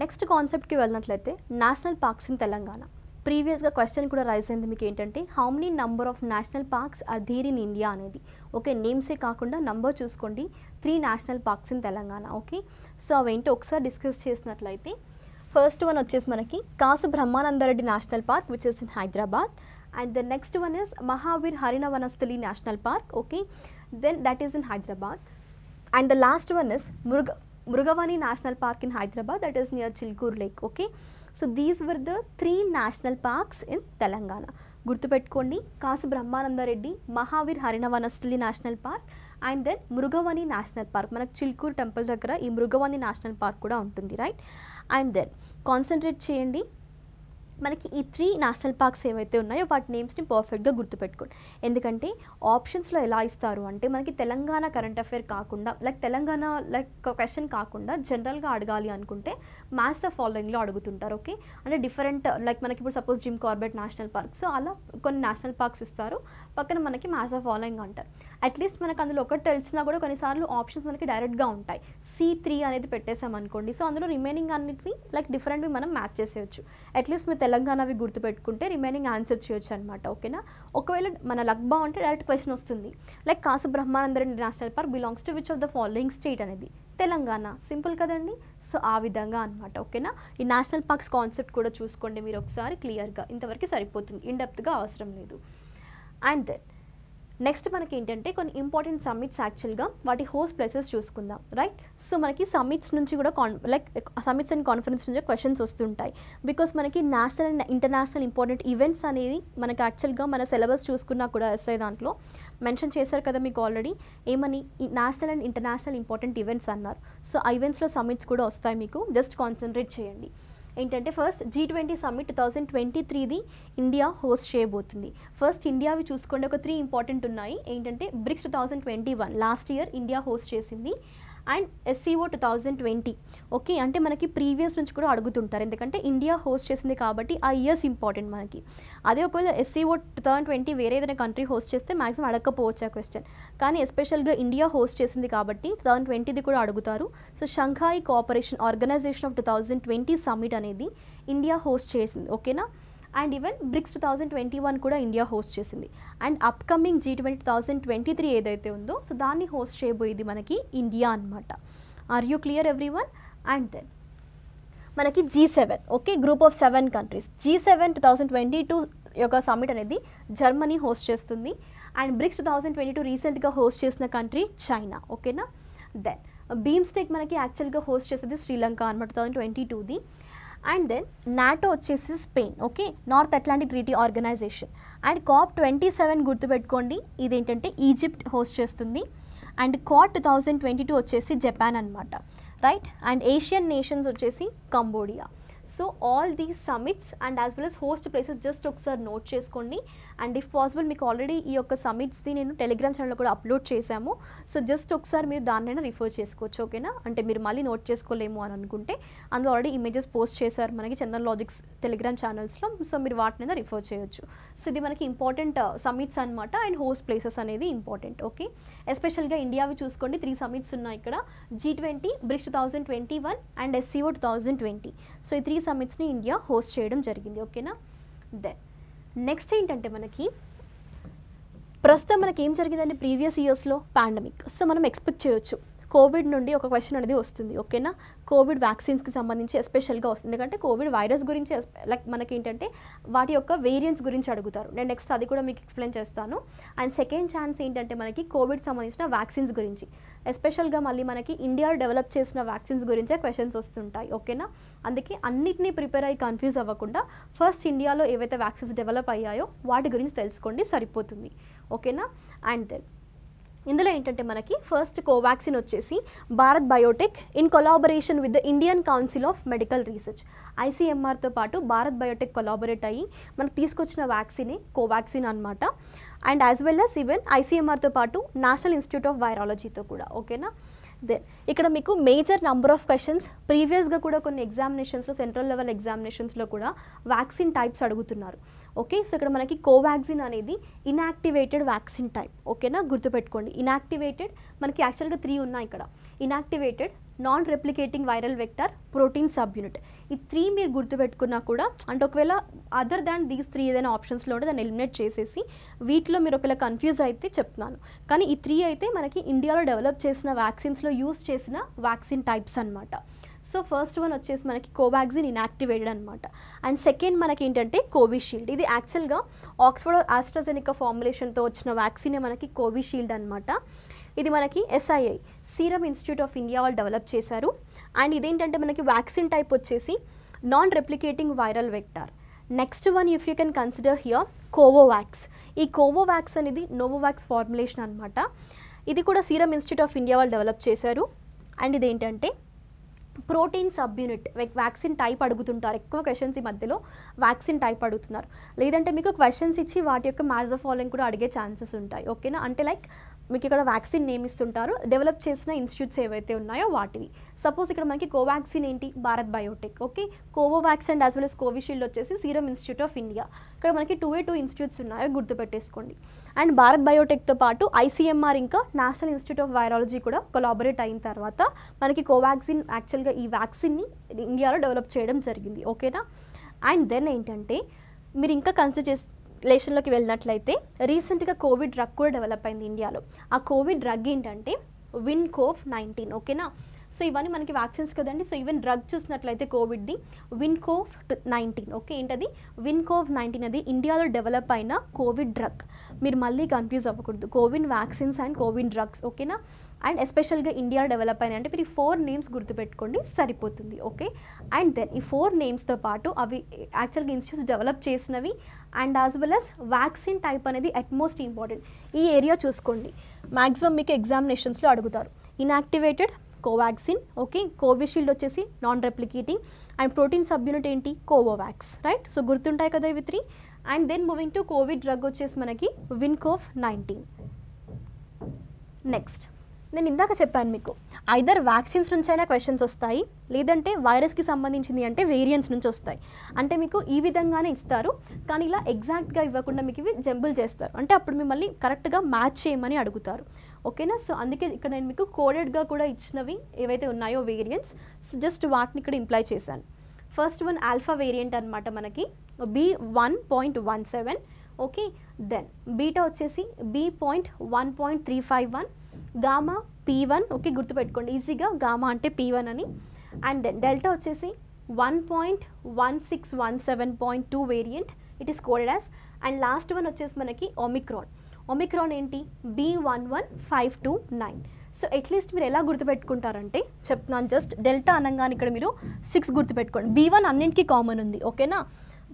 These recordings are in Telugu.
నెక్స్ట్ కాన్సెప్ట్కి వెళ్ళినట్లయితే నేషనల్ పార్క్స్ ఇన్ తెలంగాణ ప్రీవియస్గా క్వశ్చన్ కూడా రైజ్ అయింది మీకు ఏంటంటే how many number of national parks are there in India అనేది ఓకే నేమ్సే కాకుండా నంబర్ చూసుకోండి three national parks in Telangana okay so అవేంటో ఒకసారి డిస్కస్ చేసినట్లయితే ఫస్ట్ వన్ వచ్చేసి మనకి Kasu Brahmananda Reddy national park which is in Hyderabad and the next one is Mahavir Harina Vanasthali national park okay then that is in Hyderabad and the last one is మురుగ Mrugavani national park in Hyderabad that is near Chilkur lake okay so these were the three national parks in Telangana గుర్తుపెట్టుకోండి Kasu Brahmananda Reddy Mahavir Harina Vanasthali national park and then Mrugavani national park మనకు చిల్కూరు టెంపుల్ దగ్గర ఈ మృగవాణి నేషనల్ పార్క్ కూడా ఉంటుంది రైట్ అండ్ దెన్ కాన్సన్ట్రేట్ చేయండి మనకి ఈ త్రీ నేషనల్ పార్క్స్ ఏవైతే ఉన్నాయో వాటి నేమ్స్ని పర్ఫెక్ట్గా గుర్తుపెట్టుకోండి ఎందుకంటే ఆప్షన్స్లో ఎలా ఇస్తారు అంటే మనకి తెలంగాణ కరెంట్ అఫైర్ కాకుండా లైక్ తెలంగాణ లైక్ క్వశ్చన్ కాకుండా జనరల్గా అడగాలి అనుకుంటే మ్యాథ్స్ ద ఫాలోయింగ్లో అడుగుతుంటారు ఓకే అంటే డిఫరెంట్ లైక్ మనకి ఇప్పుడు suppose Jim Corbett national park so అలా కొన్ని నేషనల్ పార్క్స్ ఇస్తారు పక్కన మనకి మ్యాస్ ఆఫ్ ఫాలోయింగ్ అంటారు అట్లీస్ట్ మనకు అందులో ఒకటి తెలిసినా కూడా కొన్నిసార్లు ఆప్షన్స్ మనకి డైరెక్ట్గా ఉంటాయి సీ త్రీ అనేది పెట్టేసాం అనుకోండి సో అందులో రిమైనింగ్ అన్నిటివి లైక్ డిఫరెంట్వి మనం మ్యాచ్ చేసేయచ్చు అట్లీస్ట్ మీరు తెలంగాణవి గుర్తుపెట్టుకుంటే రిమైనింగ్ ఆన్సర్ చేయొచ్చు అనమాట ఓకేనా ఒకవేళ మన లక్ బాగుంటే డైరెక్ట్ క్వశ్చన్ వస్తుంది like Kasu Brahmanandar national park belongs to which of the following state అనేది తెలంగాణ సింపుల్ కదండి సో ఆ విధంగా అనమాట ఓకేనా ఈ నేషనల్ పార్క్స్ కాన్సెప్ట్ కూడా చూసుకోండి మీరు ఒకసారి క్లియర్గా ఇంతవరకు సరిపోతుంది ఇన్ డెప్త్గా అవసరం లేదు అండ్ దెన్ నెక్స్ట్ మనకి ఏంటంటే కొన్ని ఇంపార్టెంట్ సమ్మిట్స్ యాక్చువల్గా వాటి హోస్ట్ ప్లేసెస్ చూసుకుందాం రైట్ సో మనకి సమ్మిట్స్ నుంచి కూడా కాన్ లైక్ సమ్మిట్స్ అండ్ కాన్ఫరెన్స్ నుంచి క్వశ్చన్స్ వస్తుంటాయి బికాస్ మనకి national and international important events అనేది మనకి యాక్చువల్గా మన సిలబస్ చూసుకున్నా కూడా ఎస్ఐ దాంట్లో మెన్షన్ చేశారు కదా మీకు ఆల్రెడీ ఏమని national and international important events అన్నారు సో ఆ ఈవెంట్స్లో సమ్మిట్స్ కూడా వస్తాయి మీకు జస్ట్ కాన్సన్ట్రేట్ చేయండి ఏంటంటే first G twenty summit two thousand twenty త్రీది ఇండియా హోస్ట్ చేయబోతుంది ఫస్ట్ ఇండియావి చూసుకోండి ఒక త్రీ ఇంపార్టెంట్ ఉన్నాయి ఏంటంటే BRICS two thousand twenty one last year India host చేసింది and SCO two thousand twenty okay అంటే మనకి ప్రీవియస్ నుంచి కూడా అడుగుతుంటారు ఎందుకంటే ఇండియా హోస్ట్ చేసింది కాబట్టి ఆ ఇయర్స్ ఇంపార్టెంట్ మనకి అదే ఒకవేళ ఎస్సీఓ టూ థౌజండ్ ట్వంటీ వేరే ఏదైనా కంట్రీ హోస్ట్ చేస్తే మాక్సిమం అడగకపోవచ్చు ఆ క్వశ్చన్ కానీ ఎస్పెషల్గా ఇండియా హోస్ట్ చేసింది కాబట్టి టూ థౌజండ్ ట్వంటీది కూడా అడుగుతారు so Shanghai cooperation organization of two thousand twenty summit అనేది ఇండియా హోస్ట్ చేసింది ఓకేనా and even BRICS two thousand twenty one కూడా ఇండియా హోస్ట్ చేసింది and upcoming G twenty thousand twenty three ఏదైతే ఉందో సో దాన్ని హోస్ట్ చేయబోయేది మనకి ఇండియా అనమాట are you clear every one and then మనకి G seven okay group of seven countries G seven two thousand twenty two యొక్క సమ్మిట్ అనేది జర్మనీ హోస్ట్ చేస్తుంది and BRICS two thousand twenty two రీసెంట్గా హోస్ట్ చేసిన కంట్రీ చైనా ఓకేనా దెన్ బీమ్స్టెక్ మనకి యాక్చువల్గా హోస్ట్ చేసేది శ్రీలంక అనమాట టూ థౌజండ్ ట్వంటీ టూది అండ్ దెన్ నాటో వచ్చేసి Spain okay North Atlantic Treaty Organization and COP twenty seven గుర్తుపెట్టుకోండి ఇదేంటంటే ఈజిప్ట్ హోస్ట్ చేస్తుంది అండ్ కాట్ టూ థౌజండ్ ట్వంటీ టూ వచ్చేసి జపాన్ అనమాట రైట్ అండ్ ఏషియన్ నేషన్స్ వచ్చేసి Cambodia so all these summits and as well as host places just ఒకసారి నోట్ చేసుకోండి అండ్ ఇఫ్ పాసిబుల్ మీకు ఆల్రెడీ ఈ యొక్క సమిట్స్ది నేను టెలిగ్రామ్ ఛానల్లో కూడా అప్లోడ్ చేశాము సో జస్ట్ ఒకసారి మీరు దాన్నైనా రిఫర్ చేసుకోవచ్చు ఓకేనా అంటే మీరు మళ్ళీ నోట్ చేసుకోలేము అని అనుకుంటే అందులో ఆల్రెడీ ఇమేజెస్ పోస్ట్ చేశారు మనకి చందన్ లాజిక్స్ టెలిగ్రామ్ ఛానల్స్లో సో మీరు వాటినైనా రిఫర్ చేయొచ్చు సో ఇది మనకి ఇంపార్టెంట్ సమిట్స్ అనమాట అండ్ హోస్ట్ ప్లేసెస్ అనేది ఇంపార్టెంట్ ఓకే ఎస్పెషల్గా ఇండియావి చూసుకోండి త్రీ సమిట్స్ ఉన్నాయి ఇక్కడ G twenty BRICS two thousand twenty one and SCO two thousand twenty so ఈ త్రీ సమిట్స్ని ఇండియా హోస్ట్ చేయడం జరిగింది ఓకేనా దెన్ నెక్స్ట్ ఏంటంటే మనకి ప్రస్తుతం మనకి ఏం జరిగిందండి ప్రీవియస్ ఇయర్స్లో పాండమిక్ సో మనం ఎక్స్పెక్ట్ చేయొచ్చు కోవిడ్ నుండి ఒక క్వశ్చన్ అనేది వస్తుంది ఓకేనా కోవిడ్ వ్యాక్సిన్స్కి సంబంధించి ఎస్పెషల్గా వస్తుంది ఎందుకంటే కోవిడ్ వైరస్ గురించి లైక్ మనకి ఏంటంటే వాటి యొక్క వేరియంట్స్ గురించి అడుగుతారు నేను నెక్స్ట్ అది కూడా మీకు ఎక్స్ప్లెయిన్ చేస్తాను అండ్ సెకండ్ ఛాన్స్ ఏంటంటే మనకి కోవిడ్ సంబంధించిన వ్యాక్సిన్స్ గురించి ఎస్పెషల్గా మళ్ళీ మనకి ఇండియా డెవలప్ చేసిన వ్యాక్సిన్స్ గురించే క్వశ్చన్స్ వస్తుంటాయి ఓకేనా అందుకే అన్నిటినీ ప్రిపేర్ అయ్యి కన్ఫ్యూజ్ అవ్వకుండా ఫస్ట్ ఇండియాలో ఏవైతే వ్యాక్సిన్స్ డెవలప్ అయ్యాయో వాటి గురించి తెలుసుకోండి సరిపోతుంది ఓకేనా అండ్ దెన్ ఇందులో ఏంటంటే మనకి ఫస్ట్ కోవాక్సిన్ వచ్చేసి Bharat biotech in collaboration with the Indian Council of Medical Research ఐసీఎంఆర్తో పాటు భారత్ బయోటెక్ కొలాబరేట్ అయ్యి మనకు తీసుకొచ్చిన వ్యాక్సినే కోవాక్సిన్ అనమాట and as well as even ఐసీఎంఆర్తో పాటు నేషనల్ ఇన్స్టిట్యూట్ ఆఫ్ వైరాలజీతో కూడా ఓకేనా దెన్ ఇక్కడ మీకు మేజర్ నంబర్ ఆఫ్ క్వశ్చన్స్ ప్రీవియస్గా కూడా కొన్ని ఎగ్జామినేషన్స్లో సెంట్రల్ లెవెల్ ఎగ్జామినేషన్స్లో కూడా వ్యాక్సిన్ టైప్స్ అడుగుతున్నారు ఓకే సో ఇక్కడ మనకి కోవాక్సిన్ అనేది ఇన్యాక్టివేటెడ్ వ్యాక్సిన్ టైప్ ఓకేనా గుర్తుపెట్టుకోండి ఇన్యాక్టివేటెడ్ మనకి యాక్చువల్గా త్రీ ఉన్నాయి ఇక్కడ inactivated non replicating viral vector protein sub unit ఈ త్రీ మీరు గుర్తుపెట్టుకున్నా కూడా అంటే ఒకవేళ అదర్ దాన్ దీస్ త్రీ ఏదైనా ఆప్షన్స్లో ఉంటే దాన్ని ఎలిమినేట్ చేసేసి వీటిలో మీరు ఒకవేళ కన్ఫ్యూజ్ అయితే చెప్తున్నాను కానీ ఈ త్రీ అయితే మనకి ఇండియాలో డెవలప్ చేసిన వ్యాక్సిన్స్లో యూస్ చేసిన వ్యాక్సిన్ టైప్స్ అనమాట సో ఫస్ట్ వన్ వచ్చేసి మనకి కోవాక్సిన్ ఇన్యాక్టివేటెడ్ అనమాట అండ్ సెకండ్ మనకి ఏంటంటే కోవిషీల్డ్ ఇది యాక్చువల్గా ఆక్స్ఫర్డ్ ఆస్ట్రాజెనికా ఫార్ములేషన్తో వచ్చిన వ్యాక్సినే మనకి కోవిషీల్డ్ అనమాట ఇది మనకి SII serum institute of India వాళ్ళు డెవలప్ చేశారు అండ్ ఇదేంటంటే మనకి వ్యాక్సిన్ టైప్ వచ్చేసి non replicating viral vector next one if you can consider here Covovax ఈ కోవోవాక్స్ అనేది నోవోవాక్స్ ఫార్ములేషన్ అనమాట ఇది కూడా సీరమ్ ఇన్స్టిట్యూట్ ఆఫ్ ఇండియా వాళ్ళు డెవలప్ చేశారు అండ్ ఇదేంటంటే protein sub unit vaccine type అడుగుతుంటారు ఎక్కువ క్వశ్చన్స్ ఈ మధ్యలో వ్యాక్సిన్ టైప్ అడుగుతున్నారు లేదంటే మీకు క్వశ్చన్స్ ఇచ్చి వాటి యొక్క మ్యాజ్ ఆఫ్ ఫాలోయింగ్ కూడా అడిగే ఛాన్సెస్ ఉంటాయి ఓకేనా అంటే లైక్ మీకు ఇక్కడ వ్యాక్సిన్ నియమిస్తుంటారు డెవలప్ చేసిన ఇన్స్టిట్యూట్స్ ఏవైతే ఉన్నాయో వాటివి సపోజ్ ఇక్కడ మనకి కోవాక్సిన్ ఏంటి Bharat biotech okay Covovax and as well as Covishield వచ్చేసి సీరం ఇన్స్టిట్యూట్ ఆఫ్ ఇండియా ఇక్కడ మనకి టూ ఏ టూ ఇన్స్టిట్యూట్స్ ఉన్నాయో గుర్తుపెట్టేసుకోండి అండ్ భారత్ బయోటెక్తో పాటు ఐసీఎంఆర్ ఇంకా నేషనల్ ఇన్స్టిట్యూట్ ఆఫ్ వైరాలజీ కూడా కొలాబరేట్ అయిన తర్వాత మనకి కోవాక్సిన్ యాక్చువల్గా ఈ వ్యాక్సిన్ని ఇండియాలో డెవలప్ చేయడం జరిగింది ఓకేనా అండ్ దెన్ ఏంటంటే మీరు ఇంకా కన్సిడర్ చేసి లేషన్లోకి వెళ్ళినట్లయితే రీసెంట్గా కోవిడ్ డ్రగ్ కూడా డెవలప్ అయింది ఇండియాలో ఆ కోవిడ్ డ్రగ్ ఏంటంటే విన్ కోవ్ నైన్టీన్ ఓకేనా సో ఇవన్నీ మనకి వ్యాక్సిన్స్ కదండి సో ఈవెన్ డ్రగ్ చూసినట్లయితే కోవిడ్ది విన్కోవ్ నైన్టీన్ ఓకే ఏంటది విన్కోవ్ నైన్టీన్ అది ఇండియాలో డెవలప్ అయిన కోవిడ్ డ్రగ్ మీరు మళ్ళీ కన్ఫ్యూజ్ అవ్వకూడదు CoWIN vaccines and covid drugs ఓకేనా అండ్ ఎస్పెషల్గా ఇండియా డెవలప్ అయిన అంటే మీరు ఈ ఫోర్ నేమ్స్ గుర్తుపెట్టుకోండి సరిపోతుంది ఓకే అండ్ దెన్ ఈ ఫోర్ నేమ్స్తో పాటు అవి యాక్చువల్గా ఇన్స్టిట్యూట్స్ డెవలప్ చేసినవి and as well as vaccine type అనేది అట్మోస్ట్ ఇంపార్టెంట్ ఈ ఏరియా చూసుకోండి మ్యాక్సిమం మీకు ఎగ్జామినేషన్స్లో అడుగుతారు ఇన్యాక్టివేటెడ్ కోవాక్సిన్ ఓకే కోవిషీల్డ్ వచ్చేసి non replicating and protein subunit ఏంటి కోవోవాక్స్ రైట్ సో గుర్తుంటాయి కదా ఇవి three and then moving to covid drug వచ్చేసి మనకి విన్కోఫ్ నైన్టీన్ నెక్స్ట్ నేను ఇందాక చెప్పాను మీకు ఐదర్ వ్యాక్సిన్స్ నుంచి అయినా క్వశ్చన్స్ వస్తాయి లేదంటే వైరస్కి సంబంధించింది అంటే వేరియంట్స్ నుంచి వస్తాయి అంటే మీకు ఈ విధంగానే ఇస్తారు కానీ ఇలా ఎగ్జాక్ట్గా ఇవ్వకుండా మీకు ఇవి జంబుల్ చేస్తారు అంటే అప్పుడు మిమ్మల్ని కరెక్ట్గా మ్యాచ్ చేయమని అడుగుతారు ఓకేనా సో అందుకే ఇక్కడ నేను మీకు కోడెడ్గా కూడా ఇచ్చినవి ఏవైతే ఉన్నాయో వేరియంట్స్ సో జస్ట్ వాటిని ఇక్కడ ఇంప్లై చేశాను ఫస్ట్ వన్ ఆల్ఫా వేరియంట్ అనమాట మనకి B one point one seven okay then beta వచ్చేసి B point one point three five one gamma P one okay గుర్తుపెట్టుకోండి ఈజీగా గామా అంటే పీ వన్ అని అండ్ దెన్ డెల్టా వచ్చేసి one point one six one seven point two variant it is coded as and last one వచ్చేసి మనకి ఒమిక్రాన్ ఒమిక్రాన్ ఏంటి B one one five two nine so at least మీరు ఎలా గుర్తుపెట్టుకుంటారంటే చెప్తున్నాను జస్ట్ డెల్టా అనగానే ఇక్కడ మీరు సిక్స్ గుర్తుపెట్టుకోండి బీ వన్ అన్నింటికి కామన్ ఉంది ఓకేనా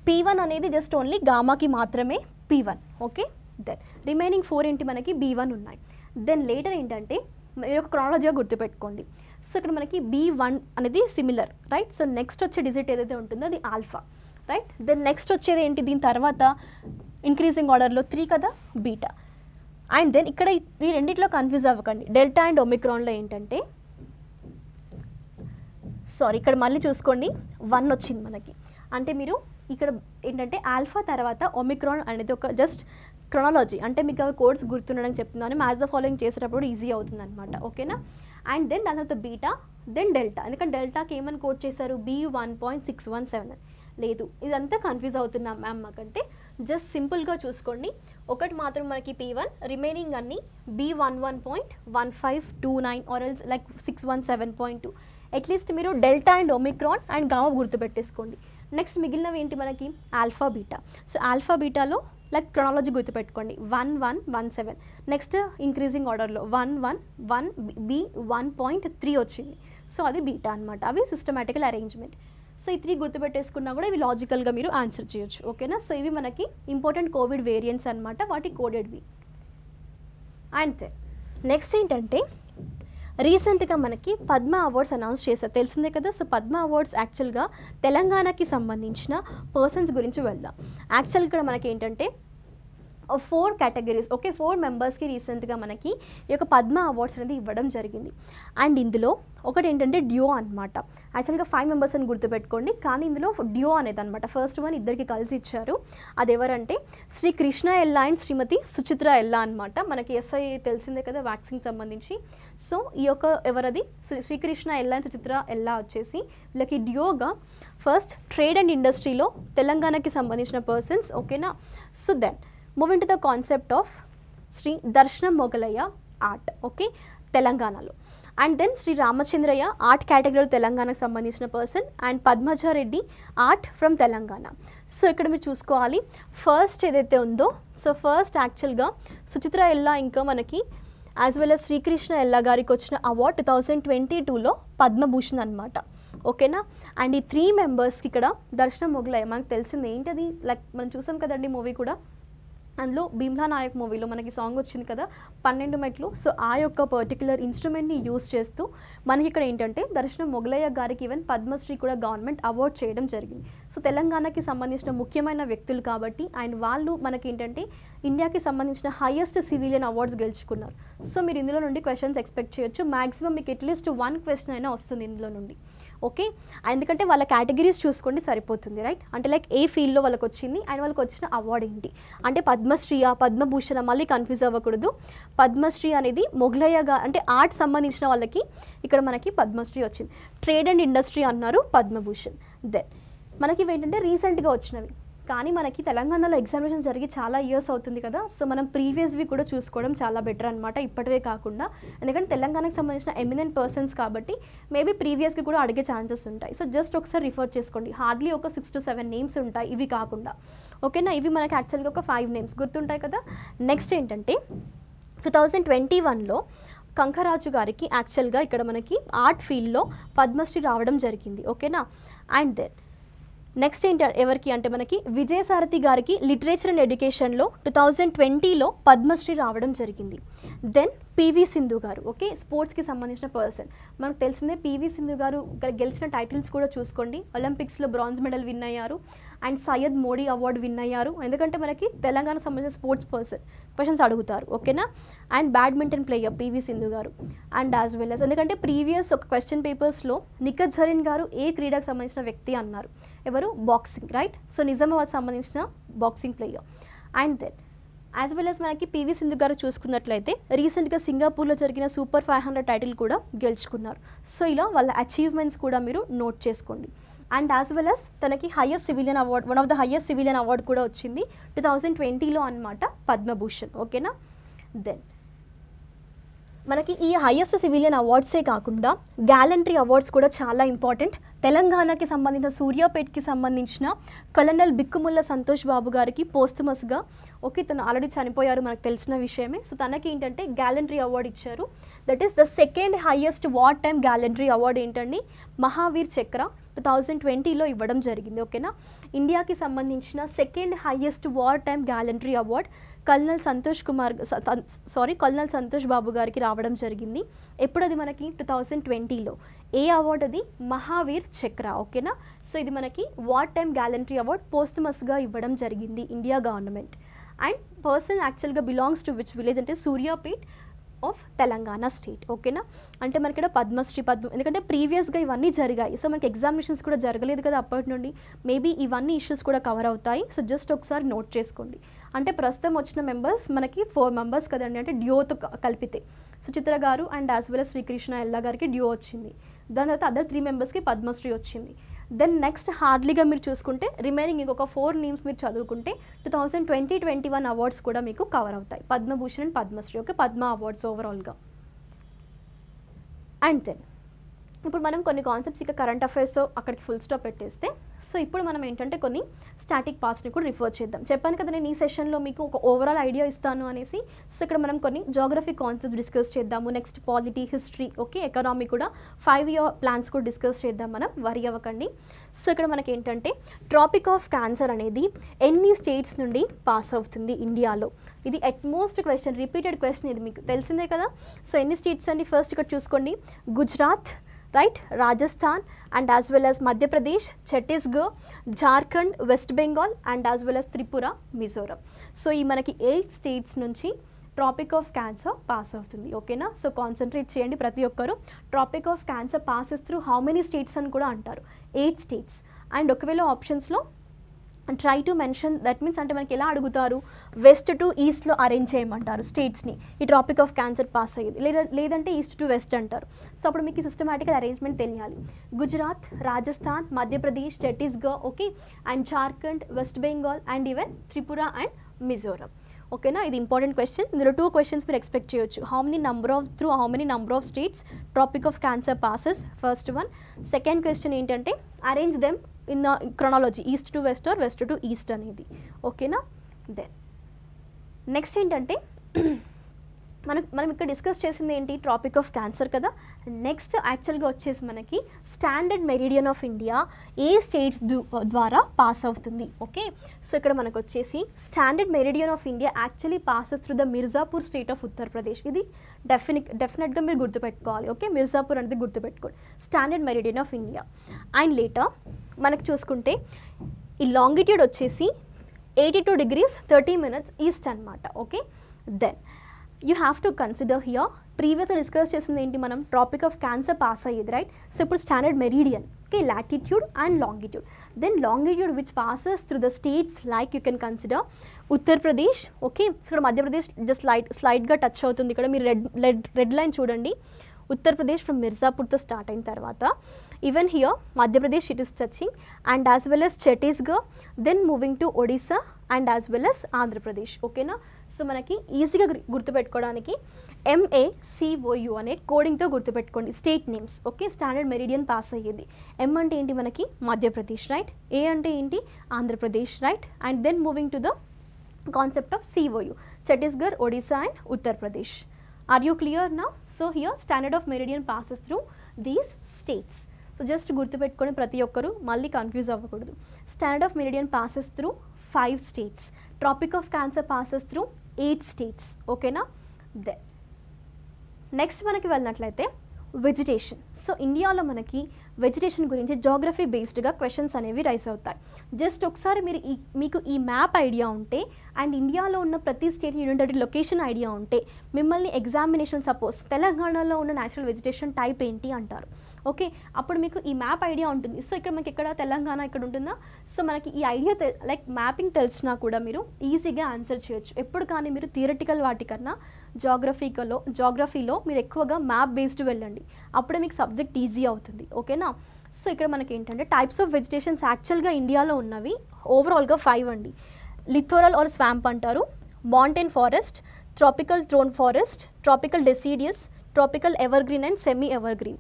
పీ వన్ అనేది జస్ట్ ఓన్లీ గామాకి మాత్రమే P one okay then remaining four ఏంటి మనకి బీ వన్ ఉన్నాయి దెన్ లేటర్ ఏంటంటే మీరు ఒక క్రాలజీగా గుర్తుపెట్టుకోండి సో ఇక్కడ మనకి బీ వన్ అనేది సిమిలర్ రైట్ సో నెక్స్ట్ వచ్చే డిజిట్ ఏదైతే ఉంటుందో అది ఆల్ఫా రైట్ దెన్ నెక్స్ట్ వచ్చేది ఏంటి దీని తర్వాత ఇంక్రీజింగ్ ఆర్డర్లో త్రీ కదా బీటా అండ్ దెన్ ఇక్కడ ఈ రెండింటిలో కన్ఫ్యూజ్ అవ్వకండి డెల్టా అండ్ ఒమిక్రాన్లో ఏంటంటే సారీ ఇక్కడ మళ్ళీ చూసుకోండి వన్ వచ్చింది మనకి అంటే మీరు ఇక్కడ ఏంటంటే ఆల్ఫా తర్వాత ఒమిక్రాన్ అనేది ఒక జస్ట్ క్రొనాలజీ అంటే మీకు కోడ్స్ గుర్తుండడం చెప్తున్నాను మ్యాజ్ ద ఫాలోయింగ్ చేసేటప్పుడు ఈజీ అవుతుంది అనమాట ఓకేనా అండ్ దెన్ దాని తర్వాత బీటా దెన్ డెల్టా ఎందుకంటే డెల్టాకి ఏమని కోడ్ చేశారు B one point six one seven లేదు ఇదంతా కన్ఫ్యూజ్ అవుతున్నాం మ్యామ్ మాకంటే జస్ట్ సింపుల్గా చూసుకోండి ఒకటి మాత్రం మనకి పీ వన్ రిమైనింగ్ అన్ని B one one point one five two nine else like six one seven point two at least మీరు delta and omicron and gamma గుర్తుపెట్టేసుకోండి నెక్స్ట్ మిగిలినవి ఏంటి మనకి ఆల్ఫా బీటా సో ఆల్ఫా బీటాలో లైక్ క్రొనాలజీ గుర్తుపెట్టుకోండి one one one seven next increasing ఆర్డర్లో one one one B one point three వచ్చింది సో అది బీటా అనమాట అవి సిస్టమేటికల్ అరేంజ్మెంట్ సో ఈ త్రీ గుర్తుపెట్టేసుకున్నా కూడా ఇవి లాజికల్గా మీరు ఆన్సర్ చేయొచ్చు ఓకేనా సో ఇవి మనకి ఇంపార్టెంట్ కోవిడ్ వేరియంట్స్ అనమాట వాటి కోడెడ్వి అంతే నెక్స్ట్ ఏంటంటే రీసెంట్గా మనకి పద్మ అవార్డ్స్ అనౌన్స్ చేశారు తెలిసిందే కదా సో పద్మ అవార్డ్స్ యాక్చువల్గా తెలంగాణకి సంబంధించిన పర్సన్స్ గురించి వెళ్దాం యాక్చువల్ ఇక్కడ మనకి ఏంటంటే ఫోర్ కేటగిరీస్ ఓకే ఫోర్ మెంబర్స్కి రీసెంట్గా మనకి ఈ యొక్క పద్మ అవార్డ్స్ అనేది ఇవ్వడం జరిగింది అండ్ ఇందులో ఒకటి ఏంటంటే డ్యో అనమాట యాక్చువల్గా ఫైవ్ మెంబర్స్ అని గుర్తుపెట్టుకోండి కానీ ఇందులో డ్యో అనేది అనమాట ఫస్ట్ వన్ ఇద్దరికి కలిసి ఇచ్చారు అది ఎవరంటే శ్రీ కృష్ణ ఎల్లా అండ్ శ్రీమతి సుచిత్ర ఎల్లా అనమాట మనకి ఎస్ఐ తెలిసిందే కదా వ్యాక్సిన్కి సంబంధించి సో ఈ యొక్క ఎవరది శ్రీకృష్ణ ఎల్లా అండ్ సుచిత్ర ఎల్లా వచ్చేసి వీళ్ళకి డ్యోగా ఫస్ట్ ట్రేడ్ అండ్ ఇండస్ట్రీలో తెలంగాణకి సంబంధించిన పర్సన్స్ ఓకేనా so then moving to the concept of Shri Darshanam Mogulaiah art okay తెలంగాణలో and then Shri Ramachandraiah art కేటగిరీలో తెలంగాణకు సంబంధించిన person and Padmaja Reddy art from Telangana so ఇక్కడ మీరు చూసుకోవాలి ఫస్ట్ ఏదైతే ఉందో సో ఫస్ట్ యాక్చువల్గా సుచిత్ర ఎల్లా ఇంకా మనకి as well as Srikrishna Ella గారికి వచ్చిన అవార్డ్ టూ థౌజండ్ ట్వంటీ టూలో పద్మభూషణ్ అనమాట ఓకేనా అండ్ ఈ త్రీ మెంబర్స్కి ఇక్కడ దర్శనం మొగలాయి మనకు తెలిసింది ఏంటి అది లైక్ మనం చూసాం కదండి మూవీ కూడా అందులో భీమ్లా నాయక్ మూవీలో మనకి సాంగ్ వచ్చింది కదా పన్నెండు మెట్లు సో ఆ యొక్క పర్టికులర్ ఇన్స్ట్రుమెంట్ని యూస్ చేస్తూ మనకి ఇక్కడ ఏంటంటే దర్శనం మొగలయ్య గారికి ఈవెన్ పద్మశ్రీ కూడా గవర్నమెంట్ అవార్డ్ చేయడం జరిగింది సో తెలంగాణకి సంబంధించిన ముఖ్యమైన వ్యక్తులు కాబట్టి అండ్ వాళ్ళు మనకి ఏంటంటే ఇండియాకి సంబంధించిన హైయెస్ట్ సివిలియన్ అవార్డ్స్ గెలుచుకున్నారు సో మీరు ఇందులో నుండి క్వశ్చన్స్ ఎక్స్పెక్ట్ చేయొచ్చు మాక్సిమం మీకు ఎట్లీస్ట్ వన్ క్వశ్చన్ అయినా వస్తుంది ఇందులో నుండి ఓకే ఎందుకంటే వాళ్ళ కేటగిరీస్ చూసుకోండి సరిపోతుంది రైట్ అంటే లైక్ ఏ ఫీల్డ్లో వాళ్ళకి వచ్చింది అండ్ వాళ్ళకి వచ్చిన అవార్డు ఏంటి అంటే పద్మశ్రీయా పద్మభూషణ మళ్ళీ కన్ఫ్యూజ్ అవ్వకూడదు పద్మశ్రీ అనేది మొఘలయ్యగా అంటే ఆర్ట్ సంబంధించిన వాళ్ళకి ఇక్కడ మనకి పద్మశ్రీ వచ్చింది ట్రేడ్ అండ్ ఇండస్ట్రీ అన్నారు పద్మభూషణ్ దెన్ మనకి ఏంటంటే రీసెంట్గా వచ్చినవి కానీ మనకి తెలంగాణలో ఎగ్జామినేషన్ జరిగి చాలా ఇయర్స్ అవుతుంది కదా సో మనం ప్రీవియస్వి కూడా చూసుకోవడం చాలా బెటర్ అనమాట ఇప్పటివే కాకుండా ఎందుకంటే తెలంగాణకు సంబంధించిన ఎమినెంట్ పర్సన్స్ కాబట్టి మేబీ ప్రీవియస్కి కూడా అడిగే ఛాన్సెస్ ఉంటాయి సో జస్ట్ ఒకసారి రిఫర్ చేసుకోండి హార్డ్లీ ఒక సిక్స్ టు సెవెన్ నేమ్స్ ఉంటాయి ఇవి కాకుండా ఓకేనా ఇవి మనకి యాక్చువల్గా ఒక ఫైవ్ నేమ్స్ గుర్తుంటాయి కదా నెక్స్ట్ ఏంటంటే టూ థౌజండ్ ట్వంటీ వన్లో కంకరాజు గారికి యాక్చువల్గా ఇక్కడ మనకి ఆర్ట్ ఫీల్డ్లో పద్మశ్రీ రావడం జరిగింది ఓకేనా అండ్ దెన్ నెక్స్ట్ ఏంటి ఎవరికి అంటే మనకి విజయసారథి గారికి లిటరేచర్ అండ్ ఎడ్యుకేషన్లో టూ థౌజండ్ ట్వంటీలో పద్మశ్రీ రావడం జరిగింది దెన్ పివి సింధు గారు ఓకే స్పోర్ట్స్కి సంబంధించిన పర్సన్ మనకు తెలిసిందే పివి సింధు గారు గెలిచిన టైటిల్స్ కూడా చూసుకోండి ఒలింపిక్స్లో బ్రాంజ్ మెడల్ విన్ అయ్యారు and Syed Modi award win అయ్యారు ఎందుకంటే మనకి తెలంగాణ సంబంధించిన స్పోర్ట్స్ పర్సన్ క్వశ్చన్స్ అడుగుతారు ఓకేనా and badminton player PV Sindhu గారు అండ్ యాజ్ వెల్ అస్ ఎందుకంటే ప్రీవియస్ ఒక క్వశ్చన్ పేపర్స్లో నిఖత్ జరీన్ గారు ఏ క్రీడకు సంబంధించిన వ్యక్తి అన్నారు ఎవరు బాక్సింగ్ రైట్ సో నిజామాబాద్ సంబంధించిన boxing player and then as well as మనకి పివి సింధు గారు చూసుకున్నట్లయితే రీసెంట్గా సింగపూర్లో జరిగిన సూపర్ ఫైవ్ హండ్రెడ్ టైటిల్ కూడా గెలుచుకున్నారు సో ఇలా వాళ్ళ అచీవ్మెంట్స్ కూడా మీరు నోట్ చేసుకోండి అండ్ యాజ్ వెల్ అస్ తనకి highest civilian award one of the highest civilian award కూడా వచ్చింది టూ థౌజండ్ ట్వంటీలో అనమాట పద్మభూషణ్ ఓకేనా దెన్ మనకి ఈ హయ్యెస్ట్ సివిలియన్ అవార్డ్సే కాకుండా గ్యాలంట్రీ అవార్డ్స్ కూడా చాలా ఇంపార్టెంట్ తెలంగాణకి సంబంధించిన సూర్యాపేట్కి సంబంధించిన కలనల్ బిక్కుముల్ల సంతోష్ బాబు గారికి పోస్టుమస్గా ఓకే తను ఆల్రెడీ చనిపోయారు మనకు తెలిసిన విషయమే సో తనకి ఏంటంటే గ్యాలంట్రీ అవార్డు ఇచ్చారు that is the second highest war time gallantry award ఏంటండి మహావీర్ చక్ర టూ థౌజండ్ ట్వంటీలో ఇవ్వడం జరిగింది ఓకేనా ఇండియాకి సంబంధించిన second highest war time gallantry award colonel Santosh Kumar sorry colonel Santosh Babu గారికి రావడం జరిగింది ఎప్పుడు అది మనకి టూ థౌజండ్ ట్వంటీలో ఏ అవార్డు అది మహావీర్ చక్ర ఓకేనా సో ఇది మనకి వాట్ టైమ్ గ్యాలంటరీ అవార్డ్ పోస్ట్మస్గా ఇవ్వడం జరిగింది ఇండియా గవర్నమెంట్ అండ్ పర్సన్ యాక్చువల్గా బిలాంగ్స్ టు విచ్ విలేజ్ అంటే సూర్యాపేట్ ఆఫ్ తెలంగాణ స్టేట్ ఓకేనా అంటే మనకి ఇక్కడ పద్మశ్రీ పద్మ ఎందుకంటే ప్రీవియస్గా ఇవన్నీ జరిగాయి సో మనకి ఎగ్జామినేషన్స్ కూడా జరగలేదు కదా అప్పటి నుండి మేబీ ఇవన్నీ ఇష్యూస్ కూడా కవర్ అవుతాయి సో జస్ట్ ఒకసారి నోట్ చేసుకోండి అంటే ప్రస్తుతం వచ్చిన మెంబర్స్ మనకి ఫోర్ మెంబర్స్ కదండి అంటే డ్యూతో కలిపితే సుచిత్ర గారు and as well as Srikrishna Ella గారికి డ్యూ వచ్చింది దాని తర్వాత అదర్ త్రీ మెంబర్స్కి పద్మశ్రీ వచ్చింది దెన్ నెక్స్ట్ హార్డ్లీగా మీరు చూసుకుంటే రిమైనింగ్ ఇంకొక ఫోర్ నేమ్స్ మీరు చదువుకుంటే two thousand twenty twenty one awards కూడా మీకు కవర్ అవుతాయి Padma Bhushan and Padma Shri okay Padma awards ఓవరాల్గా అండ్ దెన్ ఇప్పుడు మనం కొన్ని కాన్సెప్ట్స్ ఇక కరెంట్ అఫైర్స్ అక్కడికి ఫుల్ స్టాప్ పెట్టేస్తే సో ఇప్పుడు మనం ఏంటంటే కొన్ని స్టాటిక్ పాస్ని కూడా రిఫర్ చేద్దాం చెప్పాను కదా నేను ఈ సెషన్లో మీకు ఒక ఓవరాల్ ఐడియా ఇస్తాను అనేసి సో ఇక్కడ మనం కొన్ని జోగ్రఫీ కాన్సెప్ట్ డిస్కస్ చేద్దాము next polity history okay economy కూడా ఫైవ్ ఇయర్ ప్లాన్స్ కూడా డిస్కస్ చేద్దాం మనం వరి అవ్వకండి సో ఇక్కడ మనకి ఏంటంటే ట్రాపిక్ ఆఫ్ క్యాన్సర్ అనేది ఎన్ని స్టేట్స్ నుండి పాస్ అవుతుంది ఇండియాలో ఇది అట్మోస్ట్ క్వశ్చన్ రిపీటెడ్ క్వశ్చన్ ఇది మీకు తెలిసిందే కదా సో ఎన్ని స్టేట్స్ అండి ఫస్ట్ ఇక్కడ చూసుకోండి Gujarat right Rajasthan and as well as Madhya Pradesh Chhattisgarh Jharkhand West Bengal and as well as Tripura Mizoram so ఈ మనకి ఎయిట్ స్టేట్స్ నుంచి ట్రాపిక్ ఆఫ్ క్యాన్సర్ పాస్ అవుతుంది ఓకేనా సో కాన్సన్ట్రేట్ చేయండి ప్రతి ఒక్కరు tropic of cancer passes through how many states అని కూడా అంటారు ఎయిట్ స్టేట్స్ అండ్ ఒకవేళ ఆప్షన్స్లో try to mention that means అంటే మనకి ఎలా అడుగుతారు వెస్ట్ టు ఈస్ట్లో అరేంజ్ చేయమంటారు స్టేట్స్ని ఈ టాపిక్ ఆఫ్ క్యాన్సర్ పాస్ అయ్యేది లేదా లేదంటే ఈస్ట్ టు వెస్ట్ అంటారు సో అప్పుడు మీకు సిస్టమేటికల్ అరేంజ్మెంట్ తెలియాలి Gujarat Rajasthan Madhya Pradesh Chhattisgarh okay and Jharkhand West Bengal and even Tripura and Mizoram ఓకేనా ఇది ఇంపార్టెంట్ క్వశ్చన్ ఇందులో టూ క్వశ్చన్స్ మీరు ఎక్స్పెక్ట్ చేయొచ్చు how many number of through how many number of states tropic of cancer passes first one second question ఏంటంటే arrange them in the chronology east to west or west to east అనేది ఓకేనా దెన్ నెక్స్ట్ ఏంటంటే మనం మనం ఇక్కడ డిస్కస్ చేసింది ఏంటి ట్రాపిక్ ఆఫ్ క్యాన్సర్ కదా నెక్స్ట్ యాక్చువల్గా వచ్చేసి మనకి స్టాండర్డ్ మెరిడియన్ ఆఫ్ ఇండియా ఏ స్టేట్స్ ద్వారా పాస్ అవుతుంది ఓకే సో ఇక్కడ మనకు వచ్చేసి standard meridian of India actually passes through the Mirzapur state of Uttar Pradesh ఇది డెఫినెట్ డెఫినెట్గా మీరు గుర్తుపెట్టుకోవాలి ఓకే మిర్జాపూర్ అనేది గుర్తుపెట్టుకోండి standard meridian of India and later మనకు చూసుకుంటే ఈ లాంగిట్యూడ్ వచ్చేసి eighty two degrees thirty minutes east అనమాట okay then you have to consider here previous discuss చేసింది ఏంటి మనం టాపిక్ ఆఫ్ క్యాన్సర్ పాస్ అయ్యేది రైట్ సో ఇప్పుడు standard meridian okay latitude and longitude then longitude which passes through the states like you can consider Uttar Pradesh okay ఇక్కడ మధ్యప్రదేశ్ జస్ట్ లైట్ స్లైట్గా టచ్ అవుతుంది ఇక్కడ మీరు రెడ్ రెడ్ రెడ్ లైన్ చూడండి ఉత్తరప్రదేశ్ ఫ్రమ్ మిర్జాపూర్తో స్టార్ట్ అయిన తర్వాత even here Madhya Pradesh it is touching and as well as Chhattisgarh then moving to Odisha and as well as Andhra Pradesh ఓకేనా సో మనకి ఈజీగా గుర్తుపెట్టుకోవడానికి ఎంఏసిఓయు అనే కోడింగ్తో గుర్తుపెట్టుకోండి state names okay standard meridian pass అయ్యేది ఎం అంటే ఏంటి మనకి మధ్యప్రదేశ్ రైట్ ఏ అంటే ఏంటి Andhra Pradesh right and then moving to the concept of C O U Chhattisgarh Odisha and Uttar Pradesh are you clear నా so here standard of meridian passes through these states so just గుర్తుపెట్టుకొని ప్రతి ఒక్కరూ మళ్ళీ కన్ఫ్యూజ్ అవ్వకూడదు standard of meridian passes through five states tropic of cancer passes through eight states ఓకేనా దెన్ నెక్స్ట్ మనకి వెళ్ళినట్లయితే వెజిటేషన్ సో ఇండియాలో మనకి వెజిటేషన్ గురించి జాగ్రఫీ బేస్డ్గా క్వశ్చన్స్ అనేవి రైస్ అవుతాయి జస్ట్ ఒకసారి మీరు ఈ మీకు ఈ మ్యాప్ ఐడియా ఉంటే అండ్ ఇండియాలో ఉన్న ప్రతి స్టేట్ యూనిటరీ లొకేషన్ ఐడియా ఉంటే మిమ్మల్ని ఎగ్జామినేషన్ సపోజ్ తెలంగాణలో ఉన్న నేచురల్ వెజిటేషన్ టైప్ ఏంటి అంటారు ఓకే అప్పుడు మీకు ఈ మ్యాప్ ఐడియా ఉంటుంది సో ఇక్కడ మనకి ఎక్కడ తెలంగాణ ఇక్కడ ఉంటుందా సో మనకి ఈ ఐడియా లైక్ మ్యాపింగ్ తెలిసినా కూడా మీరు ఈజీగా ఆన్సర్ చేయొచ్చు ఎప్పుడు కానీ మీరు థియరటికల్ వాటికన్నా జాగ్రఫీకలో జాగ్రఫీలో మీరు ఎక్కువగా మ్యాప్ బేస్డ్ వెళ్ళండి అప్పుడే మీకు సబ్జెక్ట్ ఈజీ అవుతుంది ఓకేనా సో ఇక్కడ మనకి ఏంటంటే టైప్స్ ఆఫ్ వెజిటేషన్స్ యాక్చువల్గా ఇండియాలో ఉన్నవి ఓవరాల్గా ఫైవ్ అండి లిథోరల్ ఆర్ స్వాంప్ అంటారు mountain forest tropical thorn forest tropical deciduous tropical evergreen and semi evergreen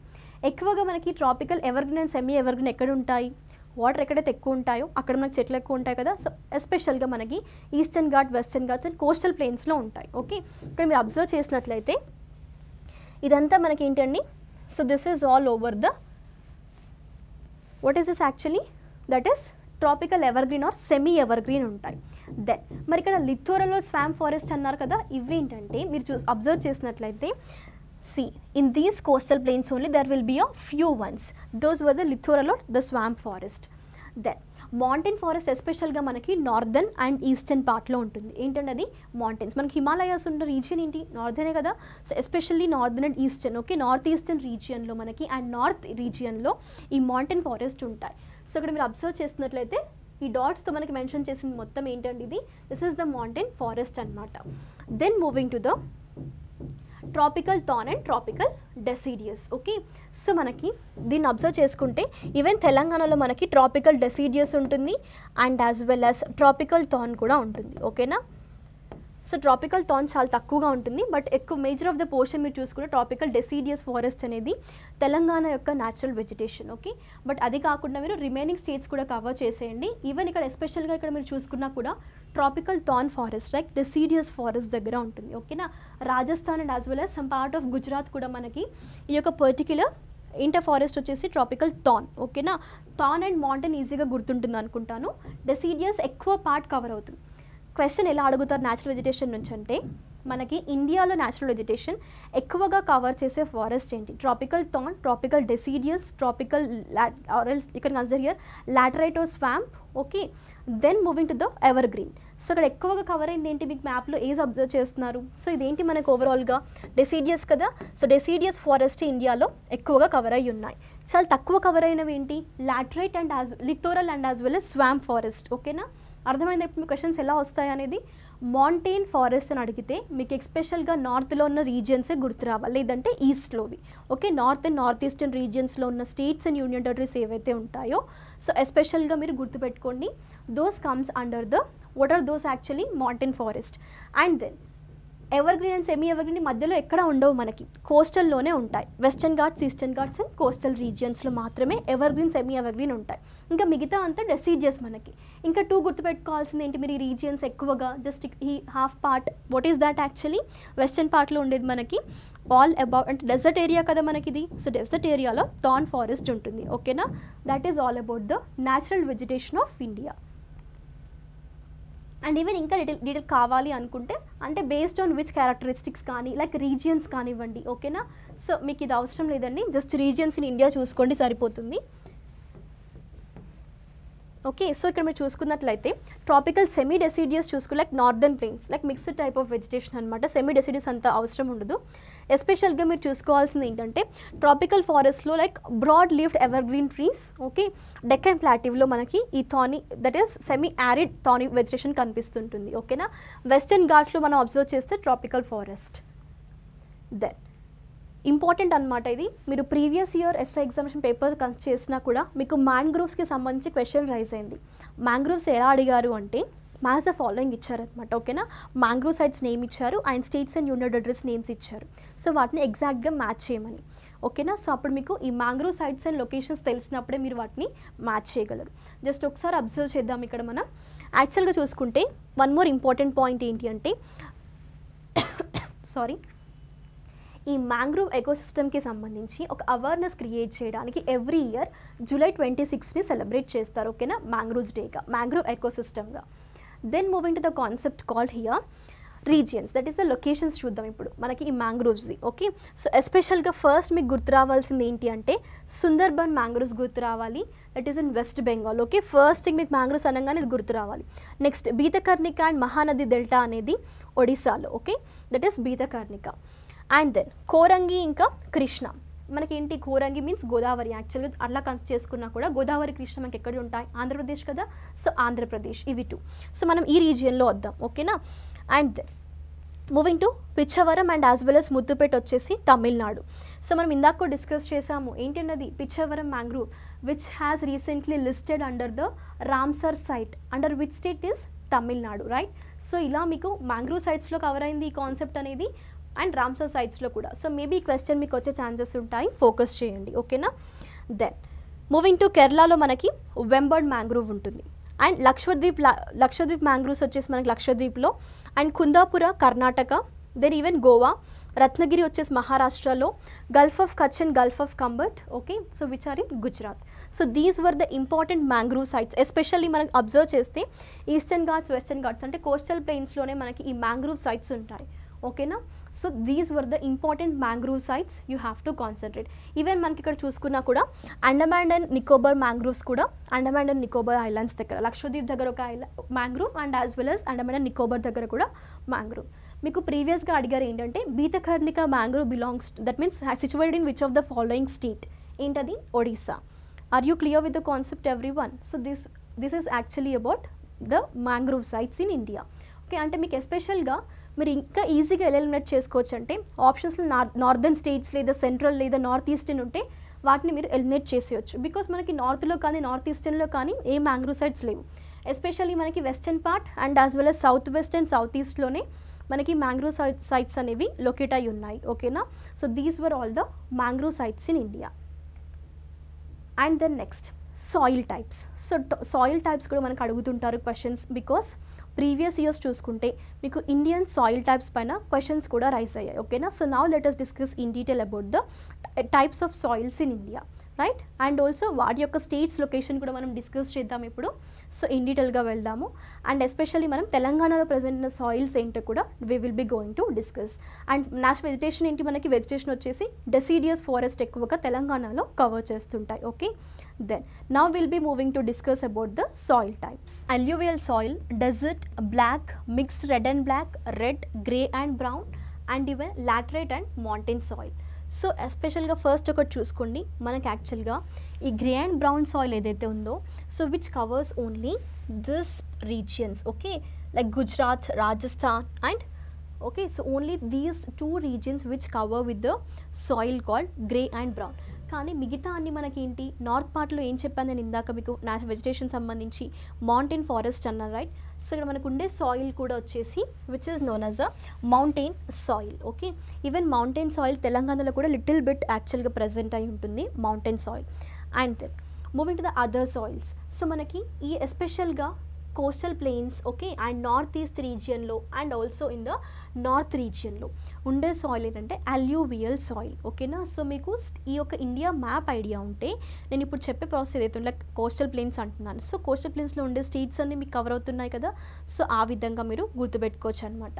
ఎక్కువగా మనకి tropical evergreen and semi evergreen ఎక్కడ ఉంటాయి వాటర్ ఎక్కడైతే ఎక్కువ ఉంటాయో అక్కడ మనకి చెట్లు ఎక్కువ ఉంటాయి కదా సో ఎస్పెషల్గా మనకి Eastern Ghat Western Ghats and coastal ప్లేన్స్లో ఉంటాయి ఓకే ఇక్కడ మీరు అబ్జర్వ్ చేసినట్లయితే ఇదంతా మనకి ఏంటండి so this is all over the what is this actually that is tropical evergreen or semi evergreen ఉంటాయి దెన్ మరి ఇక్కడ లిథోరలో స్వామ్ ఫారెస్ట్ అన్నారు కదా ఇవేంటంటే మీరు చూ అబ్జర్వ్ చేసినట్లయితే See, in these coastal plains only there will be a few ones. Those were the littoral or the swamp forest. Then, mountain forest ఎస్పెషల్గా మనకి నార్దర్న్ అండ్ ఈస్టర్న్ పార్ట్లో ఉంటుంది ఏంటంటే అది మౌంటైన్స్ మనకి హిమాలయాస్ ఉన్న రీజియన్ ఏంటి నార్దర్నే కదా so especially northern and eastern okay north eastern రీజియన్లో మనకి అండ్ నార్త్ రీజియన్లో ఈ మౌంటైన్ ఫారెస్ట్ ఉంటాయి సో ఇక్కడ మీరు అబ్జర్వ్ చేస్తున్నట్లయితే ఈ డాట్స్తో మనకి మెన్షన్ చేసింది మొత్తం ఏంటంటే ఇది this is the mountain forest అనమాట then moving to the tropical thorn and tropical deciduous okay so మనకి దీన్ని అబ్జర్వ్ చేసుకుంటే ఈవెన్ తెలంగాణలో మనకి ట్రాపికల్ డెసిడియస్ ఉంటుంది and as well as tropical thorn కూడా ఉంటుంది ఓకేనా సో ట్రాపికల్ థాన్ చాలా తక్కువగా ఉంటుంది బట్ ఎక్కువ మేజర్ ఆఫ్ ద పోర్షన్ మీరు చూసుకుంటే ట్రాపికల్ డెసీడియస్ ఫారెస్ట్ అనేది తెలంగాణ యొక్క న్యాచురల్ వెజిటేషన్ ఓకే బట్ అది కాకుండా మీరు రిమైనింగ్ స్టేట్స్ కూడా కవర్ చేసేయండి ఈవెన్ ఇక్కడ ఎస్పెషల్గా ఇక్కడ మీరు చూసుకున్నా కూడా tropical thorn forest like deciduous forest దగ్గర ఉంటుంది ఓకేనా Rajasthan and as well as some part of Gujarat కూడా మనకి ఈ యొక్క పర్టిక్యులర్ ఇంటర్ ఫారెస్ట్ వచ్చేసి ట్రాపికల్ థాన్ ఓకేనా థాన్ అండ్ మౌంటైన్ ఈజీగా గుర్తుంటుంది అనుకుంటాను డెసీడియస్ ఎక్కువ పార్ట్ కవర్ అవుతుంది క్వశ్చన్ ఎలా అడుగుతారు న్యాచురల్ వెజిటేషన్ నుంచి అంటే మనకి ఇండియాలో న్యాచురల్ వెజిటేషన్ ఎక్కువగా కవర్ చేసే ఫారెస్ట్ ఏంటి tropical thorn tropical deciduous tropical ఆరల్స్ యూ కన్సిడర్ హియర్ లాటరైటో swamp okay then moving to the evergreen so ఇక్కడ ఎక్కువగా కవర్ అయింది ఏంటి మీకు మ్యాప్లో ఏజ్ అబ్జర్వ్ చేస్తున్నారు సో ఇదేంటి మనకు ఓవరాల్గా డెసిడియస్ కదా సో డెసిడియస్ ఫారెస్ట్ ఇండియాలో ఎక్కువగా కవర్ అయి ఉన్నాయి చాలా తక్కువ కవర్ అయినవి ఏంటి laterite and as littoral and as well as swamp forest ఓకేనా అర్థమైంది ఇప్పుడు మీ క్వశ్చన్స్ ఎలా వస్తాయి అనేది మాంటైన్ ఫారెస్ట్ అని అడిగితే మీకు ఎక్స్పెషల్గా నార్త్లో ఉన్న రీజియన్సే గుర్తు రావాలి లేదంటే ఈస్ట్లోవి okay north and north eastern రీజియన్స్లో ఉన్న స్టేట్స్ అండ్ యూనియన్ టెరిటరీస్ ఏవైతే ఉంటాయో సో ఎస్పెషల్గా మీరు గుర్తుపెట్టుకోండి those comes under the what are those actually mountain forest and then evergreen and semi evergreen మధ్యలో ఎక్కడ ఉండవు మనకి కోస్టల్లోనే ఉంటాయి Western Ghats Eastern Ghats and coastal రీజియన్స్లో మాత్రమే evergreen semi evergreen ఉంటాయి ఇంకా మిగతా అంతా డెసిడియస్ మనకి ఇంకా టూ గుర్తుపెట్టుకోవాల్సింది ఏంటి మీరు ఈ రీజియన్స్ ఎక్కువగా జస్ట్ ఈ half part what is that actually western పార్ట్లో ఉండేది మనకి ఆల్ అబౌట్ అంటే డెజర్ట్ ఏరియా కదా మనకి ఇది సో డెజర్ట్ ఏరియాలో థాన్ ఫారెస్ట్ ఉంటుంది ఓకేనా that is all about the natural vegetation of India and even ఇంకా డీటెయిల్ డీటెయిల్ కావాలి అనుకుంటే అంటే బేస్డ్ ఆన్ విచ్ క్యారెక్టరిస్టిక్స్ కానీ లైక్ రీజియన్స్ కానివ్వండి ఓకేనా సో మీకు ఇది అవసరం లేదండి జస్ట్ రీజియన్స్ ఇన్ ఇండియా చూసుకోండి సరిపోతుంది ఓకే సో ఇక్కడ మీరు చూసుకున్నట్లయితే ట్రాపికల్ సెమీ డెసిడియస్ చూసుకో like northern plains like mixed type of vegetation అనమాట సెమీ డెసిడియస్ అంత అవసరం ఉండదు ఎస్పెషల్గా మీరు చూసుకోవాల్సింది ఏంటంటే ట్రాపికల్ ఫారెస్ట్లో like broad leafed evergreen trees okay Deccan ప్లాటివ్లో మనకి ఈ thorny that is semi arid thorny vegetation కనిపిస్తుంటుంది ఓకేనా వెస్టర్న్ ఘాట్స్లో మనం అబ్జర్వ్ చేస్తే ట్రాపికల్ ఫారెస్ట్ దెన్ ఇంపార్టెంట్ అనమాట ఇది మీరు previous year SI examination paper consult చేసినా కూడా మీకు మ్యాంగ్రూవ్స్కి సంబంధించి క్వశ్చన్ రైజ్ అయింది మ్యాంగ్రూవ్స్ ఎలా అడిగారు అంటే మ్యాథ్స్ ద ఫాలోయింగ్ ఇచ్చారనమాట ఓకేనా మ్యాంగ్రూవ్ సైట్స్ నేమ్ ఇచ్చారు and states and union address names ఇచ్చారు సో వాటిని ఎగ్జాక్ట్గా మ్యాచ్ చేయమని ఓకేనా సో అప్పుడు మీకు ఈ మ్యాంగ్రూవ్ సైట్స్ అండ్ లొకేషన్స్ తెలిసినప్పుడే మీరు వాటిని మ్యాచ్ చేయగలరు జస్ట్ ఒకసారి అబ్జర్వ్ చేద్దాం ఇక్కడ మనం యాక్చువల్గా చూసుకుంటే వన్ మోర్ ఇంపార్టెంట్ పాయింట్ ఏంటి అంటే సారీ ఈ మ్యాంగ్రోవ్ ఎకోసిస్టమ్కి సంబంధించి ఒక అవేర్నెస్ క్రియేట్ చేయడానికి ఎవ్రీ ఇయర్ జూలై ట్వంటీ సిక్స్ని సెలబ్రేట్ చేస్తారు ఓకేనా మ్యాంగ్రోవ్స్ డేగా మ్యాంగ్రోవ్ ఎకోసిస్టమ్గా then moving to the concept called here regions that is the locations చూద్దాం ఇప్పుడు మనకి ఈ మ్యాంగ్రోవ్స్ది ఓకే సో ఎస్పెషల్గా ఫస్ట్ మీకు గుర్తు రావాల్సింది ఏంటి అంటే సుందర్బన్ మ్యాంగ్రోవ్స్ గుర్తు రావాలి that is in West Bengal okay first thing మీకు మ్యాంగ్రోవ్స్ అనగానే ఇది గుర్తు రావాలి next Bhitarkanika and Mahanadi delta అనేది ఒడిశాలో okay that is Bhitarkanika and then Coringa ఇంకా కృష్ణ మనకి ఏంటి కోరంగి మీన్స్ గోదావరి యాక్చువల్గా అట్లా కన్స్ చేసుకున్నా కూడా గోదావరి కృష్ణ మనకి ఎక్కడ ఉంటాయి ఆంధ్రప్రదేశ్ కదా సో ఆంధ్రప్రదేశ్ ఇవి టూ సో మనం ఈ రీజియన్లో వద్దాం ఓకేనా and then moving to Pichavaram and as well as Muthupet వచ్చేసి తమిళనాడు సో మనం ఇందాక డిస్కస్ చేసాము ఏంటన్నది Pichavaram mangrove which has recently listed under the Ramsar site under which state is Tamil Nadu right so ఇలా మీకు మ్యాంగ్రూవ్ సైట్స్లో కవర్ అయింది ఈ కాన్సెప్ట్ అనేది అండ్ రామ్సర్ సైట్స్లో కూడా సో మేబీ క్వశ్చన్ మీకు వచ్చే ఛాన్సెస్ ఉంటాయి ఫోకస్ చేయండి ఓకేనా దెన్ మూవింగ్ టు కేరళలో మనకి వెంబర్డ్ మ్యాంగ్రోవ్ ఉంటుంది అండ్ లక్షద్వీప్ లక్షద్వీప్ మ్యాంగ్రోవ్స్ వచ్చేసి మనకి లక్షద్వీప్లో and Kundapura Karnataka then even Goa Ratnagiri వచ్చేసి మహారాష్ట్రలో gulf of Kutch and gulf of Khambhat okay so which are in Gujarat so these were the important mangrove sites especially మనం అబ్జర్వ్ చేస్తే ఈస్టర్న్ ఘాట్స్ వెస్టర్న్ ఘాట్స్ అంటే కోస్టల్ ప్లెయిన్స్లోనే మనకి ఈ మ్యాంగ్రూవ్ సైట్స్ ఉంటాయి ఓకేనా so these were the important mangrove sites you have to concentrate even మనకి ఇక్కడ చూసుకున్నా కూడా అండమాన్ అండ్ నికోబార్ మ్యాంగ్రూవ్స్ కూడా అండమాన్ అండ్ నికోబార్ ఐలాండ్స్ దగ్గర లక్షద్వీప్ దగ్గర ఒక ఐలా mangrove and as well as Andaman and Nicobar దగ్గర కూడా మ్యాంగ్రూవ్ మీకు ప్రీవియస్గా అడిగారు ఏంటంటే Bhitarkanika mangrove belongs that means situated in which of the following state ఏంటది Odisha are you clear with the concept every one so this this is actually about the mangrove sites in India okay అంటే మీకు ఎస్పెషల్గా మీరు ఇంకా ఈజీగా ఎలిమినేట్ చేసుకోవచ్చు అంటే ఆప్షన్స్లో నార్దర్న్ స్టేట్స్ లేదా సెంట్రల్ లేదా నార్త్ ఈస్టర్న్ ఉంటే వాటిని మీరు ఎలిమినేట్ చేసేయచ్చు బికాస్ మనకి నార్త్లో కానీ నార్త్ ఈస్టర్న్లో కానీ ఏ మ్యాంగ్రోసైడ్స్ లేవు ఎస్పెషల్లీ మనకి western part and as well as south west and south ఈస్ట్లోనే మనకి మ్యాంగ్రో సైట్ సైట్స్ అనేవి లొకేట్ అయి ఉన్నాయి ఓకేనా so these were all the mangrove sites in India and then next soil types so soil types కూడా మనకు అడుగుతుంటారు క్వశ్చన్స్ బికాస్ ప్రీవియస్ ఇయర్స్ చూసుకుంటే మీకు ఇండియన్ సాయిల్ టైప్స్ పైన క్వశ్చన్స్ కూడా రైస్ అయ్యాయి ఓకేనా so now let discuss in detail about the types of soils in India right and also వాటి యొక్క స్టేట్స్ లొకేషన్ కూడా మనం డిస్కస్ చేద్దాం ఇప్పుడు సో ఇన్ డీటెయిల్గా వెళ్దాము అండ్ ఎస్పెషల్లీ మనం తెలంగాణలో ప్రజెంట్ ఉన్న సాయిల్స్ ఏంటో కూడా we will be going to discuss and natural vegetation ఏంటి మనకి వెజిటేషన్ వచ్చేసి డెసిడియస్ ఫారెస్ట్ ఎక్కువగా తెలంగాణలో కవర్ చేస్తుంటాయి okay then now will be moving to discuss about the soil types alluvial soil desert black mixed red and black red grey and brown and even laterite and mountain soil so ఎస్పెషల్గా ఫస్ట్ ఒకటి చూసుకోండి మనకు యాక్చువల్గా ఈ గ్రే అండ్ బ్రౌన్ సాయిల్ ఏదైతే ఉందో so which covers only this regions okay like Gujarat Rajasthan and okay so only these two regions which cover with the soil called grey and brown కానీ మిగతా అన్ని మనకేంటి నార్త్ పార్ట్లో ఏం చెప్పాను నేను ఇందాక మీకు నేచురల్ వెజిటేషన్ సంబంధించి మౌంటైన్ ఫారెస్ట్ అన్నారు రైట్ సో ఇక్కడ మనకు ఉండే సాయిల్ కూడా వచ్చేసి which is known as a mountain soil okay even mountain soil తెలంగాణలో కూడా లిటిల్ బిట్ యాక్చువల్గా ప్రజెంట్ అయి ఉంటుంది mountain soil and then moving to the other soils so మనకి ఈ ఎస్పెషల్గా coastal plains okay and north east రీజియన్లో and also in the north రీజియన్లో ఉండే సాయిల్ ఏంటంటే అల్యూవియల్ సాయిల్ ఓకేనా సో మీకు ఈ యొక్క ఇండియా మ్యాప్ ఐడియా ఉంటే నేను ఇప్పుడు చెప్పే ప్రాసెస్ ఏదైతే లైక్ కోస్టల్ ప్లెయిన్స్ అంటున్నాను సో కోస్టల్ ప్లెయిన్స్లో ఉండే స్టేట్స్ అన్ని మీకు కవర్ అవుతున్నాయి కదా సో ఆ విధంగా మీరు గుర్తుపెట్టుకోవచ్చు అనమాట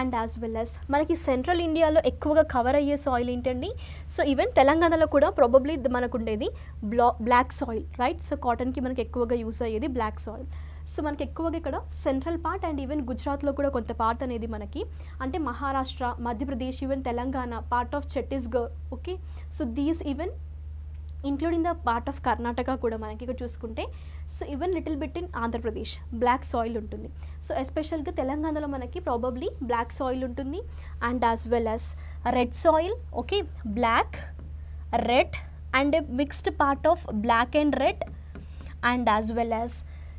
అండ్ యాజ్ వెల్ అస్ మనకి సెంట్రల్ ఇండియాలో ఎక్కువగా కవర్ అయ్యే సాయిల్ ఏంటండి సో ఈవెన్ తెలంగాణలో కూడా ప్రాబబ్లీ మనకు ఉండేది బ్లా బ్లాక్ సాయిల్ రైట్ సో కాటన్కి మనకి ఎక్కువగా యూస్ అయ్యేది బ్లాక్ సాయిల్ సో మనకి ఎక్కువగా ఇక్కడ సెంట్రల్ పార్ట్ అండ్ ఈవెన్ గుజరాత్లో కూడా కొంత పార్ట్ అనేది మనకి అంటే Maharashtra Madhya Pradesh even Telangana part of Chhattisgarh okay so these even including the part of Karnataka కూడా మనకి ఇక్కడ చూసుకుంటే so even little bit in Andhra Pradesh black soil ఉంటుంది సో ఎస్పెషల్గా తెలంగాణలో మనకి ప్రాబబ్లీ బ్లాక్ సాయిల్ ఉంటుంది and as well as red soil okay black red and a mixed part of black and red and as well as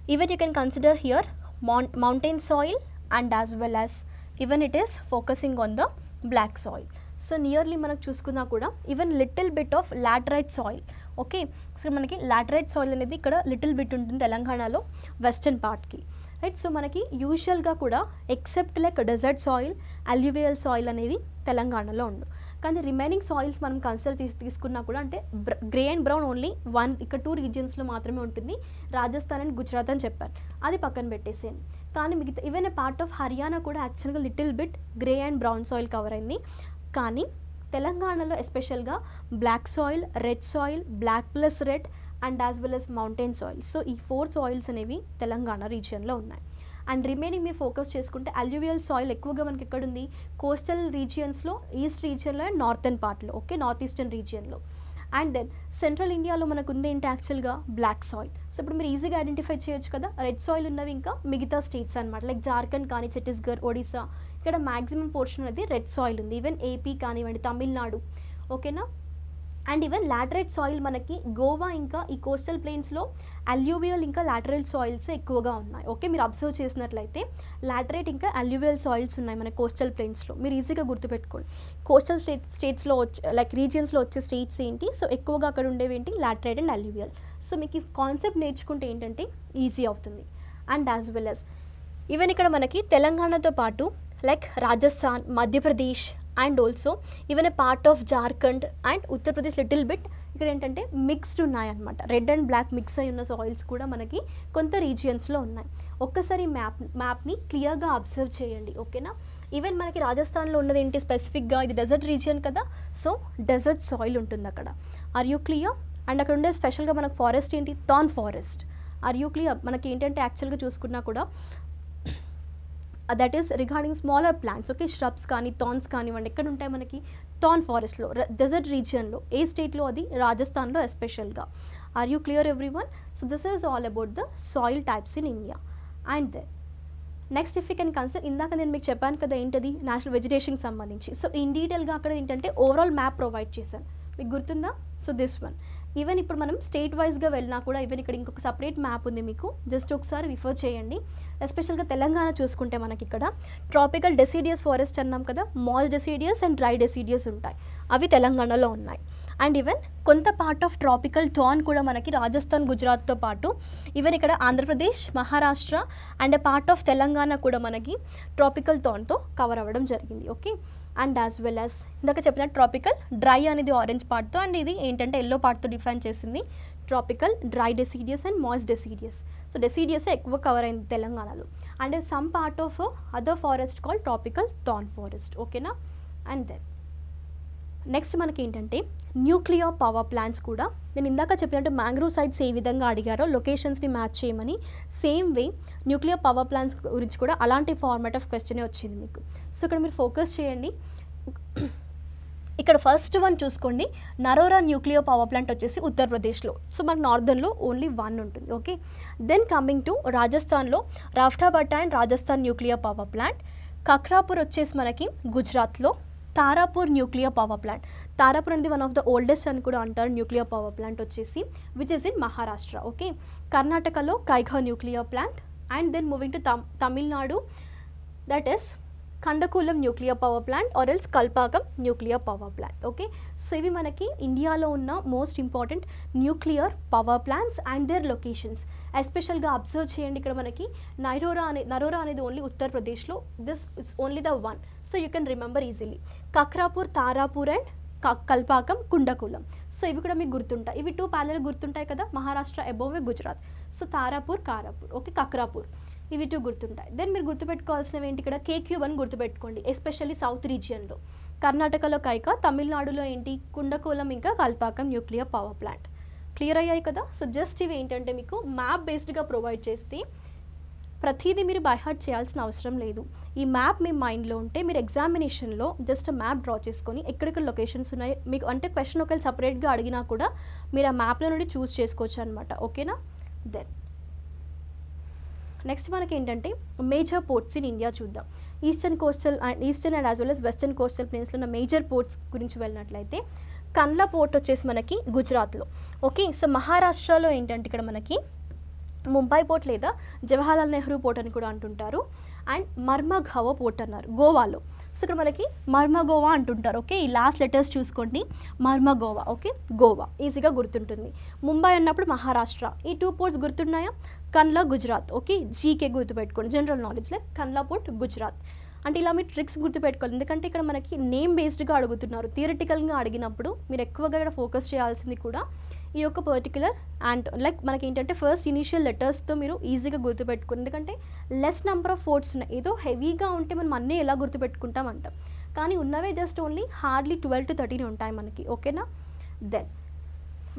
even you can consider here mount mountain soil and as well as even it is focusing on the black soil. So nearly మనకు చూసుకున్నా కూడా even little bit of laterite soil okay so మనకి లాటరైట్ సాయిల్ అనేది ఇక్కడ లిటిల్ బిట్ ఉంటుంది తెలంగాణలో వెస్టర్న్ పార్ట్కి రైట్ సో మనకి యూజువల్గా కూడా except like desert soil alluvial soil అనేవి తెలంగాణలో ఉండు కానీ రిమైనింగ్ సాయిల్స్ మనం కన్సిడర్ చేసి తీసుకున్నా కూడా అంటే grey and brown only one ఇక్కడ టూ రీజియన్స్లో మాత్రమే ఉంటుంది రాజస్థాన్ అండ్ గుజరాత్ అని చెప్పారు అది పక్కన పెట్టేసేయండి కానీ మిగతా ఈవెన్ పార్ట్ ఆఫ్ హర్యానా కూడా యాక్చువల్గా little bit grey and brown soil cover అయింది కానీ తెలంగాణలో ఎస్పెషల్గా black soil red soil black plus red and as well as mountain soils so ఈ ఫోర్ సాయిల్స్ అనేవి తెలంగాణ రీజియన్లో ఉన్నాయి అండ్ రిమైనింగ్ మీరు ఫోకస్ చేసుకుంటే అల్యూవియల్ సాయిల్ ఎక్కువగా మనకి ఎక్కడుంది కోస్టల్ రీజియన్స్లో ఈస్ట్ రీజియన్లో అండ్ నార్థన్ పార్ట్లో ఓకే నార్త్ ఈస్టర్న్ రీజియన్లో అండ్ దెన్ సెంట్రల్ ఇండియాలో మనకు ఉంది ఏంటి యాక్చువల్గా బ్లాక్ సాయిల్ సో ఇప్పుడు మీరు ఈజీగా ఐడెంటిఫై చేయొచ్చు కదా రెడ్ సాయిల్ ఉన్నవి ఇంకా మిగతా స్టేట్స్ అనమాట లైక్ జార్ఖండ్ కానీ ఛత్తీస్గఢ్ ఒడిశా ఇక్కడ మ్యాక్సిమం పోర్షన్ అనేది రెడ్ సాయిల్ ఉంది ఈవెన్ ఏపీ కానివ్వండి తమిళనాడు ఓకేనా అండ్ ఈవెన్ లాటరేట్ సాయిల్ మనకి గోవా ఇంకా ఈ కోస్టల్ ప్లేన్స్లో అల్యూవియల్ ఇంకా లాటరేట్ సాయిల్స్ ఎక్కువగా ఉన్నాయి ఓకే మీరు అబ్జర్వ్ చేసినట్లయితే లాటరేట్ ఇంకా అల్యూవియల్ సాయిల్స్ ఉన్నాయి మన కోస్టల్ ప్లేన్స్లో మీరు ఈజీగా గుర్తుపెట్టుకోండి కోస్టల్ స్టేట్ స్టేట్స్లో వచ్చే లైక్ రీజియన్స్లో వచ్చే స్టేట్స్ ఏంటి సో ఎక్కువగా అక్కడ ఉండేవి ఏంటి లాటరైట్ అండ్ అల్యూవియల్ సో మీకు ఈ కాన్సెప్ట్ నేర్చుకుంటే ఏంటంటే ఈజీ అవుతుంది and as well as even ఇక్కడ మనకి తెలంగాణతో పాటు like Rajasthan Madhya Pradesh and also even a part of Jharkhand and Uttar Pradesh little bit ఇక్కడ ఏంటంటే మిక్స్డ్ ఉన్నాయన్నమాట రెడ్ అండ్ బ్లాక్ మిక్స్ అయి ఉన్న సాయిల్స్ కూడా మనకి కొంత రీజియన్స్లో ఉన్నాయి ఒక్కసారి మ్యాప్ మ్యాప్ని క్లియర్గా అబ్జర్వ్ చేయండి ఓకేనా ఈవెన్ మనకి రాజస్థాన్లో ఉన్నది ఏంటి స్పెసిఫిక్గా ఇది డెజర్ట్ రీజియన్ కదా సో డెజర్ట్ సాయిల్ ఉంటుంది అక్కడ ఆర్ యూ క్లియర్ అండ్ అక్కడ ఉండే స్పెషల్గా మనకు ఫారెస్ట్ ఏంటి thorn forest are you clear మనకి ఏంటంటే యాక్చువల్గా చూసుకున్నా కూడా that is regarding smaller plants okay shrubs కానీ థాన్స్ కానివ్వండి ఎక్కడ ఉంటాయి మనకి థాన్ ఫారెస్ట్లో డెజర్ట్ రీజియన్లో ఏ స్టేట్లో అది రాజస్థాన్లో ఎస్పెషల్గా are you clear every one so this is all about the soil types in India and then next if you can consider ఇందాక నేను మీకు చెప్పాను కదా ఏంటది నేషనల్ వెజిటేషన్కి సంబంధించి సో ఇన్ డీటెయిల్గా అక్కడ ఏంటంటే ఓవరాల్ మ్యాప్ ప్రొవైడ్ చేశాను మీకు గుర్తుందా సో దిస్ వన్ ఈవెన్ ఇప్పుడు మనం స్టేట్ వైజ్గా వెళ్ళినా కూడా ఈవెన్ ఇక్కడ ఇంకొక సపరేట్ మ్యాప్ ఉంది మీకు జస్ట్ ఒకసారి రిఫర్ చేయండి ఎస్పెషల్గా తెలంగాణ చూసుకుంటే మనకి ఇక్కడ ట్రాపికల్ డెసిడియస్ ఫారెస్ట్ అన్నాం కదా మాల్ డెసిడియస్ అండ్ డ్రై డెసిడియస్ ఉంటాయి అవి తెలంగాణలో ఉన్నాయి అండ్ ఈవెన్ కొంత పార్ట్ ఆఫ్ ట్రాపికల్ థాన్ కూడా మనకి రాజస్థాన్ గుజరాత్తో పాటు ఈవెన్ ఇక్కడ Andhra Pradesh Maharashtra and part of Telangana కూడా మనకి ట్రాపికల్ థాన్తో కవర్ అవ్వడం జరిగింది okay and as well as ఇందాక చెప్పిన ట్రాపికల్ డ్రై అనేది ఆరెంజ్ పార్ట్తో అండ్ ఇది ఏంటంటే ఎల్లో పార్ట్తో డిఫైన్ చేసింది tropical dry deciduous and moist deciduous so deciduous ఎక్కువ కవర్ అయింది తెలంగాణలో and some part of other forest call tropical thorn forest ఓకేనా అండ్ దెన్ నెక్స్ట్ మనకి ఏంటంటే న్యూక్లియర్ పవర్ ప్లాంట్స్ కూడా నేను ఇందాక చెప్పినట్టు మ్యాంగ్రోవ్ సైట్స్ ఏ విధంగా అడిగారో లొకేషన్స్ని మ్యాచ్ చేయమని same way nuclear power plants గురించి కూడా అలాంటి ఫార్మాట్ ఆఫ్ క్వశ్చనే వచ్చింది మీకు సో ఇక్కడ మీరు ఫోకస్ చేయండి ఇక్కడ ఫస్ట్ వన్ చూసుకోండి నరోరా న్యూక్లియర్ పవర్ ప్లాంట్ వచ్చేసి ఉత్తరప్రదేశ్లో సో మన నార్దన్లో ఓన్లీ వన్ ఉంటుంది ఓకే దెన్ కమింగ్ టు రాజస్థాన్లో రాఫ్టాబట్టా and Rajasthan nuclear power plant Kakrapar వచ్చేసి మనకి గుజరాత్లో Tarapur nuclear power plant Tarapur అనేది వన్ ఆఫ్ ద ఓల్డెస్ట్ అని కూడా అంటారు న్యూక్లియర్ పవర్ ప్లాంట్ వచ్చేసి which is in Maharashtra okay కర్ణాటకలో Kaiga nuclear plant and then moving to Tamil Nadu that is Kudankulam nuclear power plant or else Kalpakkam nuclear power plant okay so ఇవి మనకి ఇండియాలో ఉన్న most important nuclear power plants and their locations ఎస్పెషల్గా అబ్జర్వ్ చేయండి ఇక్కడ మనకి నైరోరా అనే నరోరా అనేది ఓన్లీ ఉత్తరప్రదేశ్లో this it's only the one so you can remember easily Kakrapar Tarapur and Kalpakkam Kudankulam so ఇవి కూడా మీకు గుర్తుంటాయి ఇవి టూ ప్యానల్ గుర్తుంటాయి కదా Maharashtra above Gujarat so Tarapur Kakrapar okay Kakrapar ఇవి టూ గుర్తుంటాయి దెన్ మీరు గుర్తుపెట్టుకోవాల్సినవి ఏంటి ఇక్కడ కేక్యూబ్ అని గుర్తుపెట్టుకోండి ఎస్పెషల్లీ సౌత్ రీజియన్లో కర్ణాటకలో కైక తమిళనాడులో ఏంటి కుండకులం ఇంకా Kalpakkam nuclear power plant clear అయ్యాయి కదా సో జస్ట్ ఇవి ఏంటంటే మీకు మ్యాప్ బేస్డ్గా ప్రొవైడ్ చేస్తే ప్రతిదీ మీరు బైహార్ట్ చేయాల్సిన అవసరం లేదు ఈ మ్యాప్ మీ మైండ్లో ఉంటే మీరు ఎగ్జామినేషన్లో జస్ట్ మ్యాప్ డ్రా చేసుకొని ఎక్కడెక్కడ లొకేషన్స్ ఉన్నాయి మీకు అంటే క్వశ్చన్ ఒకవేళ సపరేట్గా అడిగినా కూడా మీరు ఆ మ్యాప్లో నుండి చూస్ చేసుకోవచ్చు అనమాట ఓకేనా దెన్ నెక్స్ట్ మనకి ఏంటంటే మేజర్ పోర్ట్స్ ఇన్ ఇండియా చూద్దాం eastern coastal and eastern and as well as western coastal ప్లేన్స్లో ఉన్న మేజర్ పోర్ట్స్ గురించి వెళ్ళినట్లయితే కండ్ల పోర్ట్ వచ్చేసి మనకి గుజరాత్లో ఓకే సో మహారాష్ట్రలో ఏంటంటే ఇక్కడ మనకి ముంబై పోర్ట్ లేదా జవహర్లాల్ నెహ్రూ పోర్ట్ అని కూడా అంటుంటారు అండ్ మర్మఘావో పోర్ట్ అన్నారు గోవాలో సో ఇక్కడ మనకి మర్మగోవా అంటుంటారు ఓకే ఈ లాస్ట్ లెటర్స్ చూసుకోండి మర్మగోవా ఓకే గోవా ఈజీగా గుర్తుంటుంది ముంబై అన్నప్పుడు మహారాష్ట్ర ఈ టూ పోర్ట్స్ గుర్తున్నాయా కన్లా గుజరాత్ ఓకే జీకే గుర్తుపెట్టుకోండి జనరల్ నాలెడ్జ్లో కన్లా పోర్ట్ గుజరాత్ అంటే ఇలా మీరు ట్రిక్స్ గుర్తుపెట్టుకోవాలి ఎందుకంటే ఇక్కడ మనకి నేమ్ బేస్డ్గా అడుగుతున్నారు థియరిటికల్గా అడిగినప్పుడు మీరు ఎక్కువగా ఇక్కడ ఫోకస్ చేయాల్సింది కూడా ఈ యొక్క పర్టికులర్ అండ్ లైక్ మనకి ఏంటంటే ఫస్ట్ ఇనీషియల్ లెటర్స్తో మీరు ఈజీగా గుర్తుపెట్టుకుని ఎందుకంటే లెస్ నెంబర్ ఆఫ్ వర్డ్స్ ఉన్నాయి ఏదో హెవీగా ఉంటే మనం అన్నీ ఎలా గుర్తుపెట్టుకుంటాం అంటాం కానీ ఉన్నవే just only hardly twelve to thirteen ఉంటాయి మనకి ఓకేనా దెన్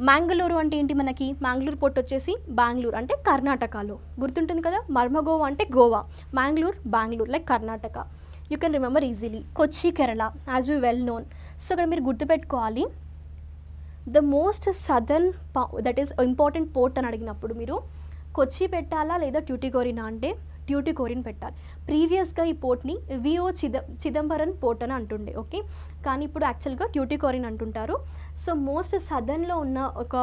మ్యాంగళూరు అంటే ఏంటి మనకి మ్యాంగ్లూర్ పోర్ట్ వచ్చేసి బెంగళూరు అంటే కర్ణాటకలో గుర్తుంటుంది కదా మర్మగోవా అంటే Goa Mangalore Bengaluru like Karnataka you can remember easily Kochi Kerala as we well known so ఇక్కడ మీరు గుర్తుపెట్టుకోవాలి the most southern that is important port అని అడిగినప్పుడు మీరు కొచ్చి పెట్టాలా లేదా ట్యూటికోరినా అంటే ట్యూటికోరిన్ పెట్టాలి ప్రీవియస్గా ఈ పోర్ట్ని విఓ చిద చిదంబరం పోర్ట్ అని అంటుండే ఓకే కానీ ఇప్పుడు యాక్చువల్గా ట్యూటికోరిన్ అంటుంటారు సో మోస్ట్ సదర్న్లో ఉన్న ఒక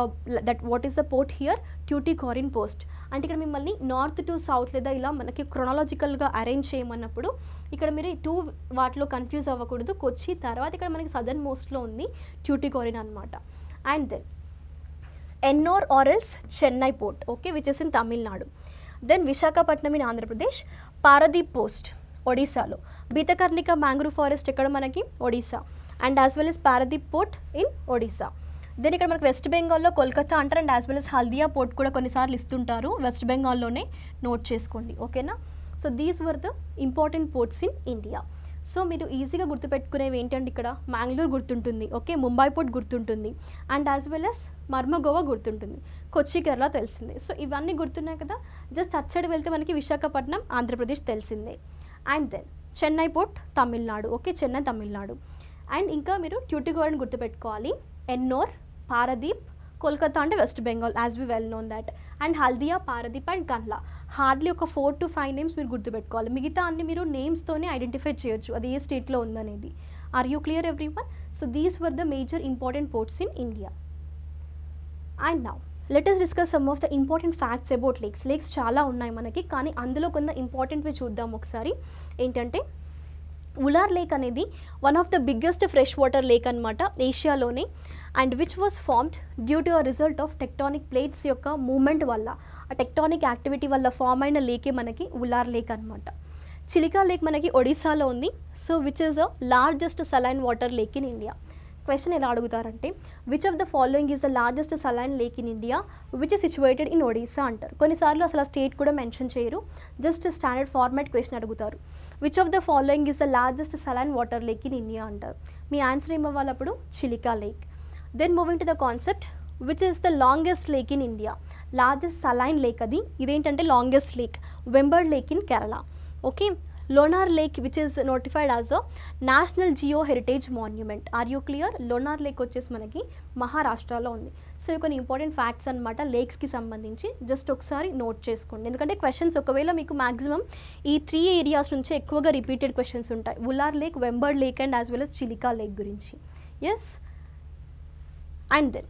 that what is the port here Tuticorin post అంటే ఇక్కడ మిమ్మల్ని నార్త్ టు సౌత్ లేదా ఇలా మనకి క్రొనాలజికల్గా అరేంజ్ చేయమన్నప్పుడు ఇక్కడ మీరు టూ వాటిలో కన్ఫ్యూజ్ అవ్వకూడదు కొచ్చి తర్వాత ఇక్కడ మనకి సదర్న్ మోస్ట్లో ఉంది ట్యూటికోరిన్ అనమాట and then Ennore or Chennai port okay which which in Tamil Nadu then Visakhapatnam in Andhra Pradesh Paradip post Pradesh, ఒడిశాలో బీతకర్ణిక మ్యాంగ్రూవ్ ఫారెస్ట్ ఇక్కడ మనకి Odisha and as well as Paradip port in Odisha then ఇక్కడ మనకి వెస్ట్ బెంగాల్లో కోల్కతా అంటారు and as well as Haldia port కూడా కొన్నిసార్లు ఇస్తుంటారు వెస్ట్ బెంగాల్లోనే నోట్ చేసుకోండి ఓకేనా so these were the important ports in India so మీరు ఈజీగా గుర్తుపెట్టుకునేవి ఏంటంటే ఇక్కడ మ్యాంగ్లూర్ గుర్తుంటుంది ఓకే ముంబై పోర్ట్ గుర్తుంటుంది and as well as Mormugao గుర్తుంటుంది కొచ్చి కేరళ తెలిసిందే సో ఇవన్నీ గుర్తున్నాయి కదా జస్ట్ అటు సైడ్ వెళ్తే మనకి విశాఖపట్నం ఆంధ్రప్రదేశ్ తెలిసిందే and then Chennai port Tamil Nadu okay Chennai Tamil Nadu and ఇంకా మీరు ట్యూటికోరని గుర్తుపెట్టుకోవాలి ఎన్నోర్ పారదీప్ కోల్కతా అంటే west Bengal as we well known that and Haldia Paradip and Kandla hardly ఒక ఫోర్ టు ఫైవ్ నేమ్స్ మీరు గుర్తుపెట్టుకోవాలి మిగతా అన్ని మీరు నేమ్స్తోనే ఐడెంటిఫై చేయొచ్చు అది ఏ స్టేట్లో ఉందనేది are you clear every one so these were the major important ports in India and now let's discuss some of the important facts about lakes lakes చాలా ఉన్నాయి మనకి కానీ అందులో కొన్ని ఇంపార్టెంట్వి చూద్దాం ఒకసారి ఏంటంటే ఉలార్ లేక్ అనేది one of the biggest fresh water lake అనమాట ఏషియాలోనే and which was formed due to a result of tectonic plates యొక్క మూమెంట్ వల్ల ఆ టెక్టానిక్ యాక్టివిటీ వల్ల ఫామ్ అయిన లేకే మనకి ఉలార్ లేక్ అనమాట చిలికా లేక్ మనకి ఒడిశాలో ఉంది so which is a largest saline water lake in India question ఎలా అడుగుతారంటే which of the following is the largest saline lake in India which is situated in Odisha అంటారు కొన్నిసార్లు అసలు స్టేట్ కూడా మెన్షన్ చేయరు జస్ట్ స్టాండర్డ్ ఫార్మాట్ క్వశ్చన్ అడుగుతారు which of the following is the largest saline water lake in India అంటారు మీ ఆన్సర్ ఏమవ్వాలి అప్పుడు Chilika lake then moving to the concept which is the longest lake in India largest saline lake అది ఇదేంటంటే longest lake Vembanad lake in Kerala okay Lonar lake which is notified as a national geo heritage monument are you clear Lonar lake వచ్చేసి మనకి మహారాష్ట్రలో ఉంది సో కొన్ని ఇంపార్టెంట్ ఫ్యాక్ట్స్ అనమాట లేక్స్కి సంబంధించి జస్ట్ ఒకసారి నోట్ చేసుకోండి ఎందుకంటే క్వశ్చన్స్ ఒకవేళ మీకు మాక్సిమం ఈ త్రీ ఏరియాస్ నుంచి ఎక్కువగా రిపీటెడ్ క్వశ్చన్స్ ఉంటాయి Wular lake Vembanad lake and as well as Chilika lake గురించి ఎస్ అండ్ దెన్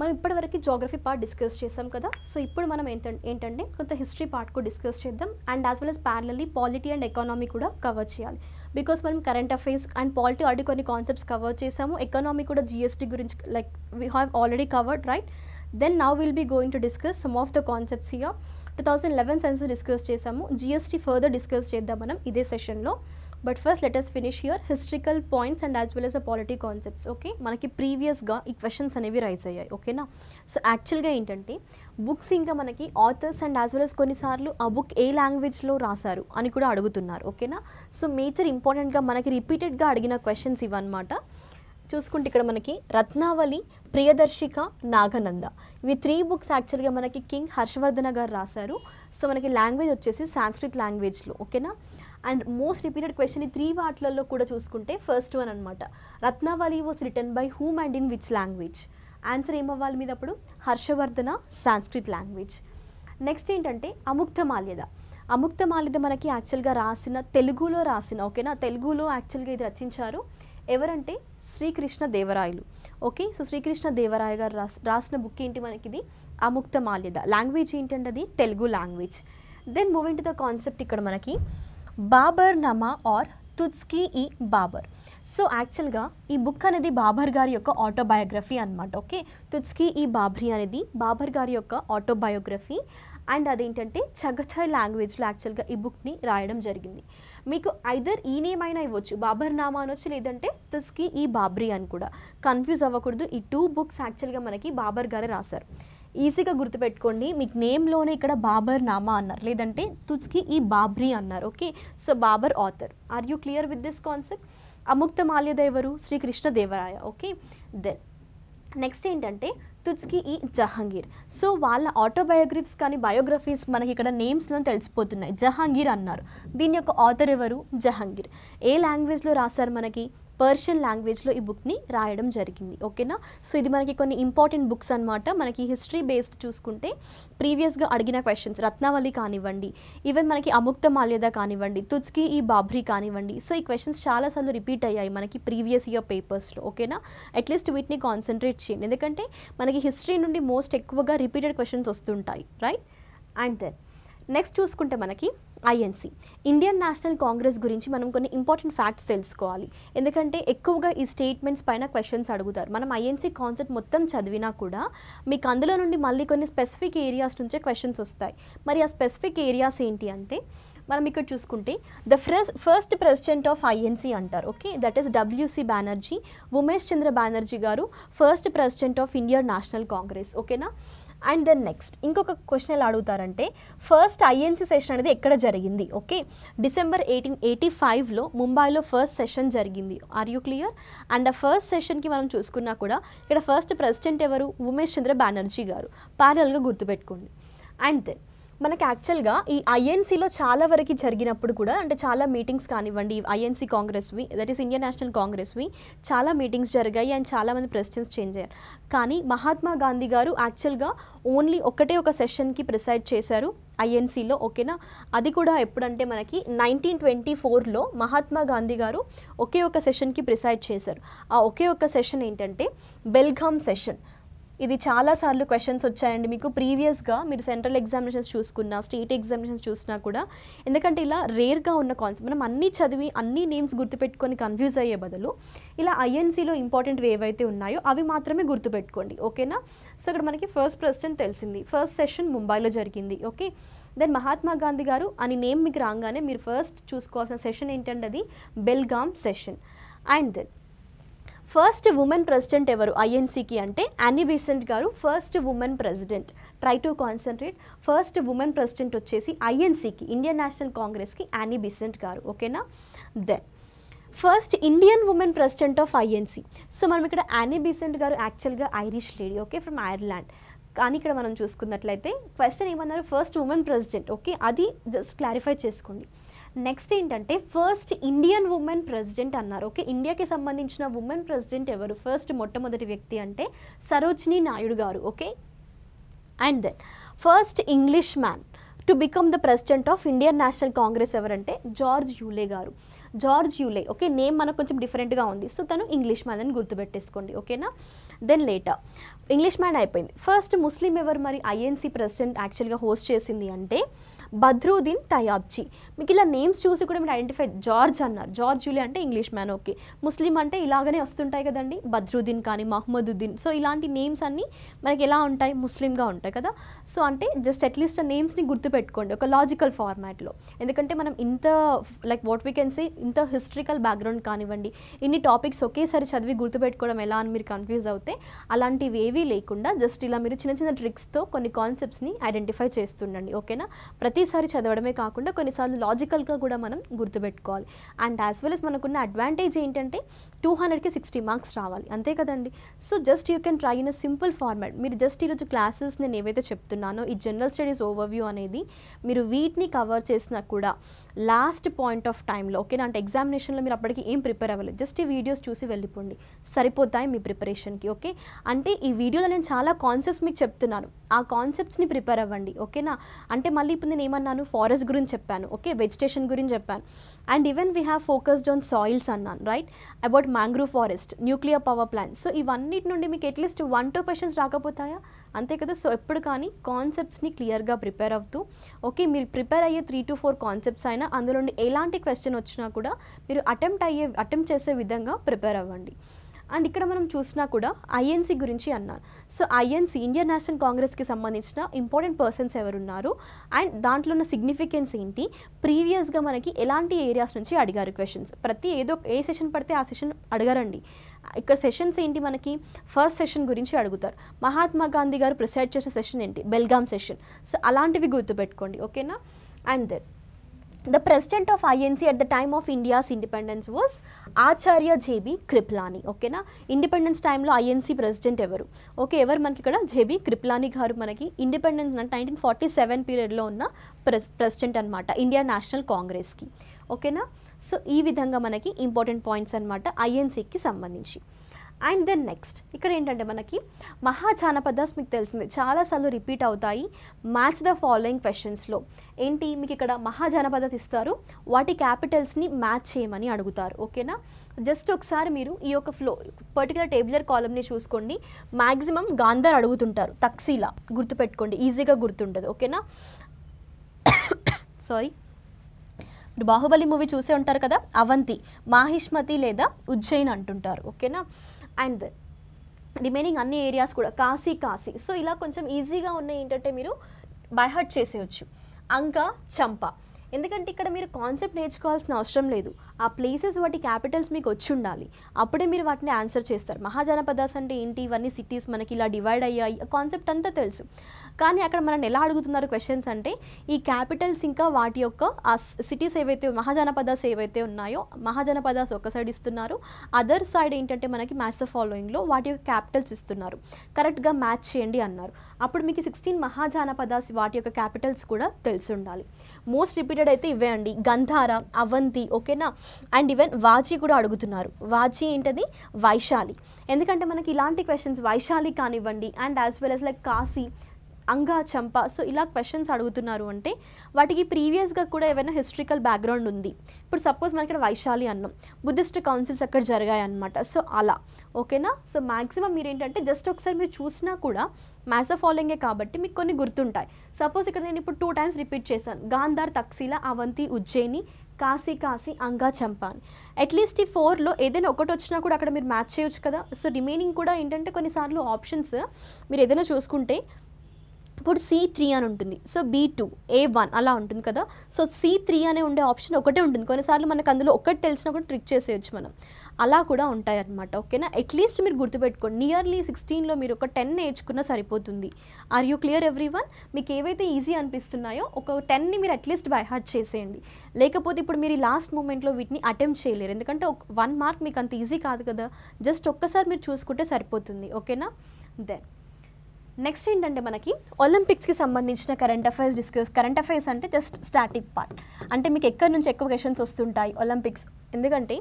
మనం ఇప్పటివరకు జోగ్రఫీ పార్ట్ డిస్కస్ చేసాం కదా సో ఇప్పుడు మనం ఏంటంటే కొంత హిస్టరీ పార్ట్ కూడా డిస్కస్ చేద్దాం and as well as parallelly polity and economy కూడా కవర్ చేయాలి బికాస్ మనం current affairs and polity already కొన్ని కాన్సెప్ట్స్ కవర్ చేసాము ఎకానమీ కూడా జిఎస్టీ గురించి like we have already covered right then now will be going to discuss some of the concepts year two thousand eleven census discuss చేసాము జిఎస్టీ ఫర్దర్ డిస్కస్ చేద్దాం మనం ఇదే సెషన్లో but first let us finish here historical points and as well as a polity concepts okay మనకి ప్రీవియస్గా ఈ క్వశ్చన్స్ అనేవి రైజ్ అయ్యాయి ఓకేనా సో యాక్చువల్గా ఏంటంటే బుక్స్ ఇంకా మనకి authors and as well as కొన్నిసార్లు ఆ బుక్ ఏ లాంగ్వేజ్లో రాశారు అని కూడా అడుగుతున్నారు ఓకేనా సో మేజర్ ఇంపార్టెంట్గా మనకి రిపీటెడ్గా అడిగిన క్వశ్చన్స్ ఇవన్నమాట చూసుకుంటే ఇక్కడ మనకి రత్నావళి ప్రియదర్శిక నాగనంద ఇవి త్రీ బుక్స్ యాక్చువల్గా మనకి కింగ్ హర్షవర్ధన గారు రాశారు సో మనకి లాంగ్వేజ్ వచ్చేసి సాంస్క్రిత్ లాంగ్వేజ్లో ఓకేనా అండ్ మోస్ట్ రిపీటెడ్ క్వశ్చన్ ఈ త్రీ వాటిలలో కూడా చూసుకుంటే ఫస్ట్ వన్ అనమాట Ratnavali was written by whom and in which language answer ఏమవ్వాలి మీద అప్పుడు హర్షవర్ధన సాంస్క్రిత్ లాంగ్వేజ్ నెక్స్ట్ ఏంటంటే అముక్త మాల్యద అముక్త మాల్యద మనకి యాక్చువల్గా రాసిన తెలుగులో రాసిన ఓకేనా తెలుగులో యాక్చువల్గా ఇది రచించారు ఎవరంటే శ్రీకృష్ణ దేవరాయలు ఓకే సో శ్రీకృష్ణ దేవరాయ గారు రాసి రాసిన బుక్ ఏంటి మనకి ఇది అముక్త మాల్యద లాంగ్వేజ్ ఏంటంటే అది Telugu language then moving to the concept ఇక్కడ మనకి బాబర్ నమా ఆర్ తుత్స్కి ఈ బాబర్ సో యాక్చువల్గా ఈ బుక్ అనేది బాబర్ గారి యొక్క ఆటోబయోగ్రఫీ అనమాట ఓకే తుత్స్కీ ఈ బాబ్రీ అనేది బాబర్ గారి యొక్క ఆటోబయోగ్రఫీ అండ్ అదేంటంటే చగథాయ్ లాంగ్వేజ్లో యాక్చువల్గా ఈ బుక్ని రాయడం జరిగింది మీకు ఐదర్ ఈ నేమ్ అయినా ఇవ్వచ్చు బాబర్ నామా అనొచ్చు లేదంటే తుస్కీ ఈ బాబ్రీ అని కూడా కన్ఫ్యూజ్ అవ్వకూడదు ఈ టూ బుక్స్ యాక్చువల్గా మనకి బాబర్ గారే రాశారు ఈజీగా గుర్తుపెట్టుకోండి మీకు నేమ్లోనే ఇక్కడ బాబర్ నామా అన్నారు లేదంటే తుజ్కి ఈ బాబ్రీ అన్నారు okay so Babur author are you clear with this concept Amukta మాల్యదేవరు శ్రీకృష్ణదేవరాయ ఓకే దెన్ నెక్స్ట్ ఏంటంటే తుజ్కి ఈ జహాంగీర్ సో వాళ్ళ ఆటోబయోగ్రఫీస్ కానీ బయోగ్రఫీస్ మనకి ఇక్కడ నేమ్స్లో తెలిసిపోతున్నాయి జహాంగీర్ అన్నారు దీని యొక్క ఆథర్ ఎవరు జహాంగీర్ ఏ లాంగ్వేజ్లో రాశారు మనకి పర్షియన్ లాంగ్వేజ్లో ఈ బుక్ని రాయడం జరిగింది ఓకేనా సో ఇది మనకి కొన్ని ఇంపార్టెంట్ బుక్స్ అనమాట మనకి హిస్టరీ బేస్డ్ చూసుకుంటే ప్రీవియస్గా అడిగిన క్వశ్చన్స్ రత్నావళి కానివ్వండి ఈవెన్ మనకి అముక్త మాల్యద కానివ్వండి తుచ్కి ఈ బాబ్రీ కానివ్వండి సో ఈ క్వశ్చన్స్ చాలాసార్లు రిపీట్ అయ్యాయి మనకి ప్రీవియస్ ఇయర్ పేపర్స్లో ఓకేనా అట్లీస్ట్ వీటిని కాన్సన్ట్రేట్ చేయండి ఎందుకంటే మనకి హిస్టరీ నుండి మోస్ట్ ఎక్కువగా రిపీటెడ్ క్వశ్చన్స్ వస్తుంటాయి రైట్ అండ్ దెన్ నెక్స్ట్ చూసుకుంటే మనకి ఐఎన్సీ ఇండియన్ నేషనల్ కాంగ్రెస్ గురించి మనం కొన్ని ఇంపార్టెంట్ ఫ్యాక్ట్స్ తెలుసుకోవాలి ఎందుకంటే ఎక్కువగా ఈ స్టేట్మెంట్స్ పైన క్వశ్చన్స్ అడుగుతారు మనం ఐఎన్సీ కాన్సెప్ట్ మొత్తం చదివినా కూడా మీకు అందులో నుండి మళ్ళీ కొన్ని స్పెసిఫిక్ ఏరియాస్ నుంచే క్వశ్చన్స్ వస్తాయి మరి ఆ స్పెసిఫిక్ ఏరియాస్ ఏంటి అంటే మనం ఇక్కడ చూసుకుంటే ద ఫ్రెస్ ఫస్ట్ ప్రెసిడెంట్ ఆఫ్ ఐఎన్సీ అంటారు okay that is W C Banerjee Umesh Chandra Banerjee గారు first president of Indian National Congress ఓకేనా అండ్ దెన్ నెక్స్ట్ ఇంకొక క్వశ్చన్ ఎలా అడుగుతారంటే ఫస్ట్ ఐఎన్సీ సెషన్ అనేది ఎక్కడ జరిగింది ఓకే డిసెంబర్ ఎయిటీన్ ఎయిటీ ఫైవ్లో ముంబైలో ఫస్ట్ సెషన్ జరిగింది ఆర్ యూ క్లియర్ అండ్ ఆ ఫస్ట్ సెషన్కి మనం చూసుకున్నా కూడా ఇక్కడ ఫస్ట్ ప్రెసిడెంట్ ఎవరు ఉమేష్ చంద్ర బ్యానర్జీ గారు ప్యారల్గా గుర్తుపెట్టుకోండి అండ్ దెన్ మనకి యాక్చువల్గా ఈ ఐఎన్సీలో చాలా వరకు జరిగినప్పుడు కూడా అంటే చాలా మీటింగ్స్ కానివ్వండి ఐఎన్సీ కాంగ్రెస్వి దట్ ఈస్ ఇండియన్ నేషనల్ కాంగ్రెస్వి చాలా మీటింగ్స్ జరిగాయి అండ్ చాలామంది ప్రెసిడెంట్స్ చేంజ్ అయ్యారు కానీ మహాత్మా గాంధీ గారు యాక్చువల్గా ఓన్లీ ఒకటే ఒక సెషన్కి ప్రిసైడ్ చేశారు ఐఎన్సీలో ఓకేనా అది కూడా ఎప్పుడంటే మనకి నైన్టీన్ ట్వంటీ ఫోర్లో మహాత్మా గాంధీ గారు ఒకే ఒక సెషన్కి ప్రిసైడ్ చేశారు ఆ ఒకే ఒక సెషన్ ఏంటంటే బెల్గామ్ సెషన్ ఇది చాలాసార్లు క్వశ్చన్స్ వచ్చాయండి మీకు ప్రీవియస్గా మీరు సెంట్రల్ ఎగ్జామినేషన్స్ చూసుకున్నా స్టేట్ ఎగ్జామినేషన్స్ చూసినా కూడా ఎందుకంటే ఇలా రేర్గా ఉన్న కాన్సెప్ట్ మనం అన్నీ చదివి అన్ని నేమ్స్ గుర్తుపెట్టుకొని కన్ఫ్యూజ్ అయ్యే బదులు ఇలా ఐఎన్సీలో ఇంపార్టెంట్ ఏవైతే ఉన్నాయో అవి మాత్రమే గుర్తుపెట్టుకోండి ఓకేనా సో ఇక్కడ మనకి ఫస్ట్ ప్రెసిడెంట్ తెలిసింది ఫస్ట్ సెషన్ ముంబైలో జరిగింది ఓకే దెన్ మహాత్మా గాంధీ గారు అని నేమ్ మీకు రాగానే మీరు ఫస్ట్ చూసుకోవాల్సిన సెషన్ ఏంటంటే అది Belgaum session and then first women president ఎవరు ఐఎన్సీకి అంటే యానీ బీసెంట్ గారు first women president try to concentrate first women president వచ్చేసి ఐఎన్సీకి ఇండియన్ నేషనల్ కాంగ్రెస్కి యానీ బీసెంట్ గారు ఓకేనా then first Indian women president of INC so మనం ఇక్కడ యానీ బీసెంట్ గారు యాక్చువల్గా Irish lady okay from Ireland కానీ ఇక్కడ మనం చూసుకున్నట్లయితే క్వశ్చన్ ఏమన్నారు ఫస్ట్ ఉమెన్ ప్రెసిడెంట్ ఓకే అది జస్ట్ క్లారిఫై చేసుకోండి నెక్స్ట్ ఏంటంటే ఫస్ట్ ఇండియన్ ఉమెన్ ప్రెసిడెంట్ అన్నారు ఓకే ఇండియాకి సంబంధించిన ఉమెన్ ప్రెసిడెంట్ ఎవరు ఫస్ట్ మొట్టమొదటి వ్యక్తి అంటే సరోజినీ నాయుడు గారు okay and then first English man to become the president of Indian National Congress ఎవరంటే జార్జ్ యూలే గారు జార్జ్ యూలే ఓకే నేమ్ మనకు కొంచెం డిఫరెంట్గా ఉంది సో తను ఇంగ్లీష్ మ్యాన్ అని గుర్తుపెట్టేసుకోండి ఓకేనా దెన్ లేటర్ ఇంగ్లీష్ మ్యాన్ అయిపోయింది ఫస్ట్ ముస్లిం ఎవరు మరి ఐఎన్సీ ప్రెసిడెంట్ యాక్చువల్గా హోస్ట్ చేసింది అంటే బద్రుద్దీన్ తయాబ్జీ మీకు ఇలా నేమ్స్ చూసి కూడా మీరు ఐడెంటిఫై జార్జ్ అన్నారు జార్జ్ యూలే అంటే ఇంగ్లీష్ మ్యాన్ ఓకే ముస్లిం అంటే ఇలాగనే వస్తుంటాయి కదండి బద్రుద్దీన్ కానీ మహమ్మదుద్దీన్ సో ఇలాంటి నేమ్స్ అన్నీ మనకి ఎలా ఉంటాయి ముస్లింగా ఉంటాయి కదా సో అంటే జస్ట్ అట్లీస్ట్ ఆ నేమ్స్ని గుర్తుపెట్టుకోండి ఒక లాజికల్ ఫార్మాట్లో ఎందుకంటే మనం ఇంత like what we can say ఇంత హిస్టరికల్ బ్యాక్గ్రౌండ్ కానివ్వండి ఇన్ని టాపిక్స్ ఒకేసారి చదివి గుర్తుపెట్టుకోవడం ఎలా అని మీరు కన్ఫ్యూజ్ అవుతే అలాంటివి ఏవీ లేకుండా జస్ట్ ఇలా మీరు చిన్న చిన్న ట్రిక్స్తో కొన్ని కాన్సెప్ట్స్ని ఐడెంటిఫై చేస్తుండండి ఓకేనా ప్రతి ఒకేసారి చదవడమే కాకుండా కొన్నిసార్లు లాజికల్గా కూడా మనం గుర్తుపెట్టుకోవాలి అండ్ యాజ్ వెల్ అస్ మనకున్న అడ్వాంటేజ్ ఏంటంటే టూ హండ్రెడ్కి సిక్స్టీ మార్క్స్ రావాలి అంతే కదండి so just you can try in a simple format మీరు జస్ట్ ఈరోజు క్లాసెస్ నేను ఏవైతే చెప్తున్నానో ఈ జనరల్ స్టడీస్ ఓవర్వ్యూ అనేది మీరు వీటిని కవర్ చేసినా కూడా లాస్ట్ పాయింట్ ఆఫ్ టైంలో ఓకేనా అంటే ఎగ్జామినేషన్లో మీరు అప్పటికి ఏం ప్రిపేర్ అవ్వలేదు జస్ట్ ఈ వీడియోస్ చూసి వెళ్ళిపోండి సరిపోతాయి మీ ప్రిపరేషన్కి ఓకే అంటే ఈ వీడియోలో నేను చాలా కాన్సెప్ట్స్ మీకు చెప్తున్నాను ఆ కాన్సెప్ట్స్ని ప్రిపేర్ అవ్వండి ఓకేనా అంటే మళ్ళీ ఇప్పుడు నేను ఏమన్నాను ఫారెస్ట్ గురించి చెప్పాను ఓకే వెజిటేషన్ గురించి చెప్పాను and even we have focused on soils అన్నాను right about mangrove forest nuclear power plant so ఇవన్నిటి నుండి మీకు అట్లీస్ట్ వన్ టూ క్వశ్చన్స్ రాకపోతాయా అంతే కదా సో ఎప్పుడు కానీ కాన్సెప్ట్స్ని క్లియర్గా ప్రిపేర్ అవుతూ ఓకే మీరు ప్రిపేర్ అయ్యే త్రీ టు ఫోర్ కాన్సెప్ట్స్ అయినా అందులో ఎలాంటి క్వశ్చన్ వచ్చినా కూడా మీరు అటెంప్ట్ అయ్యే అటెంప్ట్ చేసే విధంగా ప్రిపేర్ అవ్వండి అండ్ ఇక్కడ మనం చూసినా కూడా ఐఎన్సీ గురించి అన్నాను సో ఐఎన్సీ ఇండియన్ నేషనల్ కాంగ్రెస్కి సంబంధించిన ఇంపార్టెంట్ పర్సన్స్ ఎవరున్నారు అండ్ దాంట్లో ఉన్న సిగ్నిఫికెన్స్ ఏంటి ప్రీవియస్గా మనకి ఎలాంటి ఏరియాస్ నుంచి అడిగారు క్వశ్చన్స్ ప్రతి ఏదో ఏ సెషన్ పడితే ఆ సెషన్ అడగారండి ఇక్కడ సెషన్స్ ఏంటి మనకి ఫస్ట్ సెషన్ గురించి అడుగుతారు మహాత్మా గాంధీ గారు ప్రిసైడ్ చేసిన సెషన్ ఏంటి బెల్గామ్ సెషన్ సో అలాంటివి గుర్తుపెట్టుకోండి ఓకేనా and then the president of INC at the time of India's independence was Acharya J B Kripalani ఓకేనా ఇండిపెండెన్స్ టైంలో ఐఎన్సీ ప్రెసిడెంట్ ఎవరు ఓకే ఎవరు మనకి ఇక్కడ జేబీ క్రిప్లాని గారు మనకి ఇండిపెండెన్స్ నైన్టీన్ ఫార్టీ సెవెన్ పీరియడ్లో ఉన్న ప్రెస్ ప్రెసిడెంట్ అనమాట ఇండియా నేషనల్ కాంగ్రెస్కి ఓకేనా సో ఈ విధంగా మనకి ఇంపార్టెంట్ పాయింట్స్ అనమాట ఐఎన్సీకి సంబంధించి అండ్ దెన్ నెక్స్ట్ ఇక్కడ ఏంటంటే మనకి మహాజానపదాస్ మీకు తెలిసింది చాలాసార్లు రిపీట్ అవుతాయి మ్యాచ్ ద ఫాలోయింగ్ క్వశ్చన్స్లో ఏంటి మీకు ఇక్కడ మహాజానపద ఇస్తారు వాటి క్యాపిటల్స్ని మ్యాచ్ చేయమని అడుగుతారు ఓకేనా జస్ట్ ఒకసారి మీరు ఈ యొక్క ఫ్లో పర్టికులర్ టేబులర్ కాలంని చూసుకోండి మ్యాక్సిమం గాంధర్ అడుగుతుంటారు తక్సీలా గుర్తుపెట్టుకోండి ఈజీగా గుర్తుంటుంది ఓకేనా సారీ ఇప్పుడు బాహుబలి మూవీ చూసే ఉంటారు కదా అవంతి మాహిష్మతి లేదా ఉజ్జయిన్ అంటుంటారు ఓకేనా అండ్ దెన్ రిమైనింగ్ అన్ని ఏరియాస్ కూడా కాశీ కాశీ సో ఇలా కొంచెం ఈజీగా ఉన్నాయి ఏంటంటే మీరు బై చేసేయచ్చు అంక చంప ఎందుకంటే ఇక్కడ మీరు కాన్సెప్ట్ నేర్చుకోవాల్సిన అవసరం లేదు ఆ ప్లేసెస్ వాటి క్యాపిటల్స్ మీకు వచ్చి ఉండాలి అప్పుడే మీరు వాటిని ఆన్సర్ చేస్తారు మహాజనపదాస్ అంటే ఏంటి ఇవన్నీ సిటీస్ మనకి ఇలా డివైడ్ అయ్యాయి కాన్సెప్ట్ అంతా తెలుసు కానీ అక్కడ మనల్ని ఎలా అడుగుతున్నారు క్వశ్చన్స్ అంటే ఈ క్యాపిటల్స్ ఇంకా వాటి యొక్క ఆ సిటీస్ ఏవైతే మహాజనపదాస్ ఏవైతే ఉన్నాయో మహాజనపదాస్ ఒక సైడ్ ఇస్తున్నారు అదర్ సైడ్ ఏంటంటే మనకి మ్యాచ్ ద ఫాలోయింగ్లో వాటి యొక్క క్యాపిటల్స్ ఇస్తున్నారు కరెక్ట్గా మ్యాచ్ చేయండి అన్నారు అప్పుడు మీకు సిక్స్టీన్ మహాజానపదాస్ వాటి యొక్క క్యాపిటల్స్ కూడా తెలిసి ఉండాలి మోస్ట్ రిపీటెడ్ అయితే ఇవే అండి గంధార అవంతి ఓకేనా అండ్ ఈవెన్ వాచి కూడా అడుగుతున్నారు వాచి ఏంటది వైశాలి ఎందుకంటే మనకి ఇలాంటి క్వశ్చన్స్ వైశాలి కానివ్వండి and as well as like Kashi Anga Champa so ఇలా క్వశ్చన్స్ అడుగుతున్నారు అంటే వాటికి ప్రీవియస్గా కూడా ఏమైనా హిస్టరికల్ బ్యాక్గ్రౌండ్ ఉంది ఇప్పుడు సపోజ్ మనకి వైశాలి అన్నాం బుద్ధిస్ట్ కౌన్సిల్స్ అక్కడ జరిగాయి అనమాట సో అలా ఓకేనా సో మ్యాక్సిమం మీరు ఏంటంటే జస్ట్ ఒకసారి మీరు చూసినా కూడా మ్యాస్ ఆఫ్ ఫాలోయింగే కాబట్టి మీకు కొన్ని గుర్తుంటాయి సపోజ్ ఇక్కడ నేను ఇప్పుడు టూ టైమ్స్ రిపీట్ చేశాను గాంధార్ తక్సీల అవంతి ఉజ్జయిని కాశీ కాశీ అంగా చంపాన్ అట్లీస్ట్ ఈ ఫోర్లో ఏదైనా ఒకటి వచ్చినా కూడా అక్కడ మీరు మ్యాచ్ చేయొచ్చు కదా సో రిమైనింగ్ కూడా ఏంటంటే కొన్నిసార్లు ఆప్షన్స్ మీరు ఏదైనా చూసుకుంటే ఇప్పుడు సి త్రీ అని ఉంటుంది so B two A one అలా ఉంటుంది కదా సో సి త్రీ అనే ఉండే ఆప్షన్ ఒకటే ఉంటుంది కొన్నిసార్లు మనకు అందులో ఒకటి తెలిసినా కూడా ట్రిక్ చేసేయచ్చు మనం అలా కూడా ఉంటాయి అనమాట ఓకేనా అట్లీస్ట్ మీరు గుర్తుపెట్టుకోండి నియర్లీ సిక్స్టీన్లో మీరు ఒక టెన్ నేర్చుకున్నా సరిపోతుంది are you clear every everyone మీకు ఏవైతే ఈజీ అనిపిస్తున్నాయో ఒక టెన్ని మీరు అట్లీస్ట్ బై హార్ట్ చేసేయండి లేకపోతే ఇప్పుడు మీరు లాస్ట్ మూమెంట్లో వీటిని అటెంప్ట్ చేయలేరు ఎందుకంటే వన్ మార్క్ మీకు అంత ఈజీ కాదు కదా జస్ట్ ఒక్కసారి మీరు చూసుకుంటే సరిపోతుంది ఓకేనా దెన్ నెక్స్ట్ ఏంటంటే మనకి ఒలింపిక్స్కి సంబంధించిన current affairs discuss current affairs అంటే జస్ట్ స్టాటిక్ పార్ట్ అంటే మీకు ఎక్కడి నుంచి ఎక్కువ క్వశ్చన్స్ వస్తుంటాయి ఒలింపిక్స్ ఎందుకంటే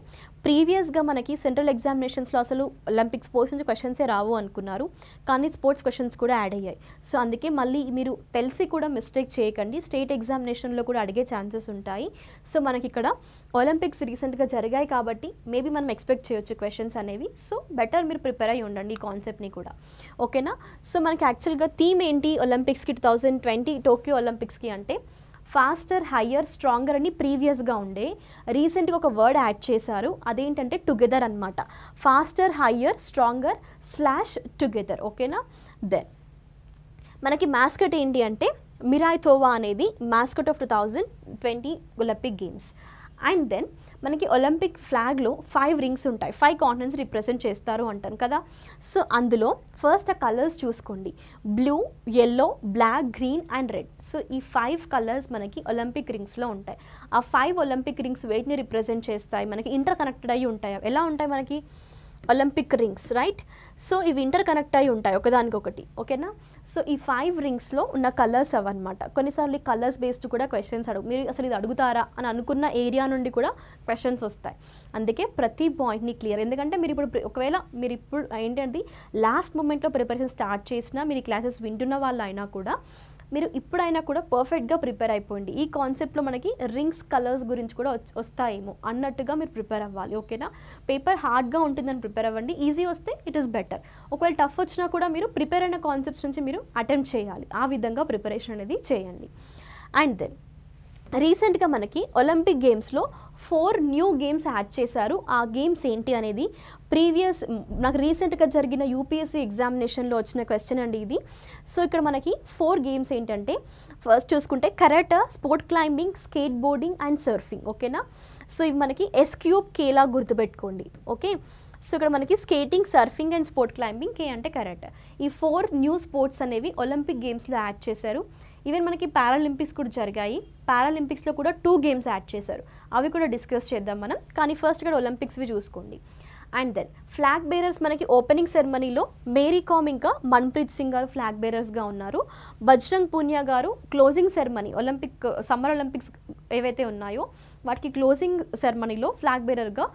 ప్రీవియస్గా మనకి సెంట్రల్ ఎగ్జామినేషన్స్లో అసలు ఒలింపిక్స్ స్పోర్ట్స్ నుంచి క్వశ్చన్సే రావు అనుకున్నారు కానీ స్పోర్ట్స్ క్వశ్చన్స్ కూడా యాడ్ అయ్యాయి సో అందుకే మళ్ళీ మీరు తెలిసి కూడా మిస్టేక్ చేయకండి స్టేట్ ఎగ్జామినేషన్లో కూడా అడిగే ఛాన్సెస్ ఉంటాయి సో మనకి ఇక్కడ ఒలింపిక్స్ రీసెంట్గా జరిగాయి కాబట్టి మేబీ మనం ఎక్స్పెక్ట్ చేయొచ్చు క్వశ్చన్స్ అనేవి సో బెటర్ మీరు ప్రిపేర్ అయ్యి ఉండండి ఈ కాన్సెప్ట్ని కూడా ఓకేనా సో మనకి యాక్చువల్గా థీమ్ ఏంటి ఒలింపిక్స్కి టూ థౌజండ్ ట్వంటీ టోక్యో ఒలింపిక్స్కి అంటే ఫాస్టర్ హయ్యర్ స్ట్రాంగర్ అని ప్రీవియస్గా ఉండే రీసెంట్గా ఒక వర్డ్ యాడ్ చేశారు అదేంటంటే టుగెదర్ అనమాట faster higher stronger slash together ఓకేనా దెన్ మనకి మ్యాస్కట్ ఏంటి అంటే మిరాయ్ తోవా అనేది mascot of two thousand twenty Olympic games and then మనకి ఒలింపిక్ ఫ్లాగ్లో ఫైవ్ రింగ్స్ ఉంటాయి ఫైవ్ కాంటినెంట్స్ రిప్రజెంట్ చేస్తారు అంటాను కదా సో అందులో ఫస్ట్ ఆ కలర్స్ చూసుకోండి blue yellow black green and red so ఈ ఫైవ్ కలర్స్ మనకి ఒలింపిక్ రింగ్స్లో ఉంటాయి ఆ ఫైవ్ ఒలింపిక్ రింగ్స్ వెయిట్ని రిప్రజెంట్ చేస్తాయి మనకి ఇంటర్ కనెక్టెడ్ అయ్యి ఉంటాయి ఎలా ఉంటాయి మనకి ఒలింపిక్ రింగ్స్ రైట్ సో ఇవి ఇంటర్ కనెక్ట్ అయి ఉంటాయి ఒకదానికొకటి ఓకేనా సో ఈ ఫైవ్ రింగ్స్లో ఉన్న కలర్స్ అవన్నమాట కొన్నిసార్లు ఈ కలర్స్ బేస్డ్ కూడా క్వశ్చన్స్ అడుగు మీరు అసలు ఇది అడుగుతారా అని అనుకున్న ఏరియా నుండి కూడా క్వశ్చన్స్ వస్తాయి అందుకే ప్రతి పాయింట్ని క్లియర్ ఎందుకంటే మీరు ఇప్పుడు ఒకవేళ మీరు ఇప్పుడు ఏంటంటే లాస్ట్ మూమెంట్లో ప్రిపరేషన్ స్టార్ట్ చేసినా మీరు క్లాసెస్ వింటున్న వాళ్ళు అయినా కూడా మీరు ఇప్పుడైనా కూడా పర్ఫెక్ట్గా ప్రిపేర్ అయిపోండి ఈ కాన్సెప్ట్లో మనకి రింగ్స్ కలర్స్ గురించి కూడా వస్తాయేమో అన్నట్టుగా మీరు ప్రిపేర్ అవ్వాలి ఓకేనా పేపర్ హార్డ్గా ఉంటుందని ప్రిపేర్ అవ్వండి ఈజీ వస్తే ఇట్ ఈస్ బెటర్ ఒకవేళ టఫ్ వచ్చినా కూడా మీరు ప్రిపేర్ అయిన కాన్సెప్ట్స్ నుంచి మీరు అటెంప్ట్ చేయాలి ఆ విధంగా ప్రిపరేషన్ అనేది చేయండి అండ్ దెన్ రీసెంట్గా మనకి ఒలింపిక్ గేమ్స్లో ఫోర్ న్యూ గేమ్స్ యాడ్ చేశారు ఆ గేమ్స్ ఏంటి అనేది ప్రీవియస్ నాకు రీసెంట్గా జరిగిన యూపీఎస్సీ ఎగ్జామినేషన్లో వచ్చిన క్వశ్చన్ అండి ఇది సో ఇక్కడ మనకి ఫోర్ గేమ్స్ ఏంటంటే ఫస్ట్ చూసుకుంటే correct sport climbing skateboarding and surfing ఓకేనా సో ఇవి మనకి ఎస్క్యూబ్ కేలా గుర్తుపెట్టుకోండి ఓకే సో ఇక్కడ మనకి skating surfing and sport climbing K అంటే కరెక్ట్ ఈ ఫోర్ న్యూ స్పోర్ట్స్ అనేవి ఒలింపిక్ గేమ్స్లో యాడ్ చేశారు ఈవెన్ మనకి పారాలింపిక్స్ కూడా జరిగాయి పారాలింపిక్స్లో కూడా టూ గేమ్స్ యాడ్ చేశారు అవి కూడా డిస్కస్ చేద్దాం మనం కానీ ఫస్ట్ ఇక్కడ ఒలింపిక్స్వి చూసుకోండి అండ్ దెన్ ఫ్లాగ్ బేరర్స్ మనకి ఓపెనింగ్ సెరమనీలో మేరీ కామ్ ఇంకా మన్ప్రీత్ సింగ్ గారు ఫ్లాగ్ బేరర్స్గా ఉన్నారు బజ్రంగ్ పూనియా గారు closing ceremony Olympic summer Olympics ఏవైతే ఉన్నాయో వాటికి క్లోజింగ్ సెరమనీలో ఫ్లాగ్ బేరర్గా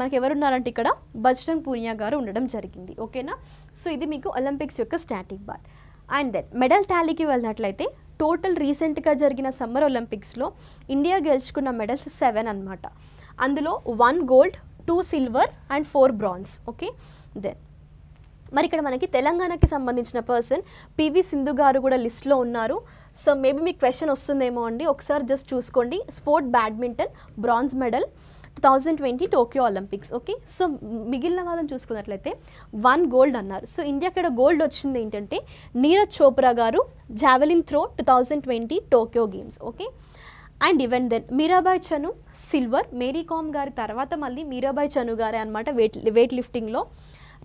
మనకి ఎవరున్నారంటే ఇక్కడ బజ్రంగ్ పూనియా గారు ఉండడం జరిగింది ఓకేనా సో ఇది మీకు ఒలింపిక్స్ యొక్క static bar and then medal టాలీకి వెళ్ళినట్లయితే టోటల్ రీసెంట్గా జరిగిన సమ్మర్ ఒలింపిక్స్లో ఇండియా గెలుచుకున్న మెడల్స్ సెవెన్ అనమాట అందులో one gold two silver and four bronze okay then మరి ఇక్కడ మనకి తెలంగాణకి సంబంధించిన పర్సన్ పివి సింధు గారు కూడా లిస్ట్లో ఉన్నారు సో మేబీ మీకు క్వశ్చన్ వస్తుందేమో అండి ఒకసారి జస్ట్ చూసుకోండి sport badminton bronze medal two thousand twenty Tokyo Olympics okay so మిగిలిన వాళ్ళని చూసుకున్నట్లయితే వన్ గోల్డ్ అన్నారు సో ఇండియాకి ఇక్కడ గోల్డ్ వచ్చింది ఏంటంటే నీరజ్ చోప్రా గారు javelin throw two thousand twenty Tokyo games okay and even then Mirabai Chanu silver Mary Kom గారి తర్వాత మళ్ళీ మీరాబాయ్ చను గారే అనమాట వెయిట్ వెయిట్ లిఫ్టింగ్లో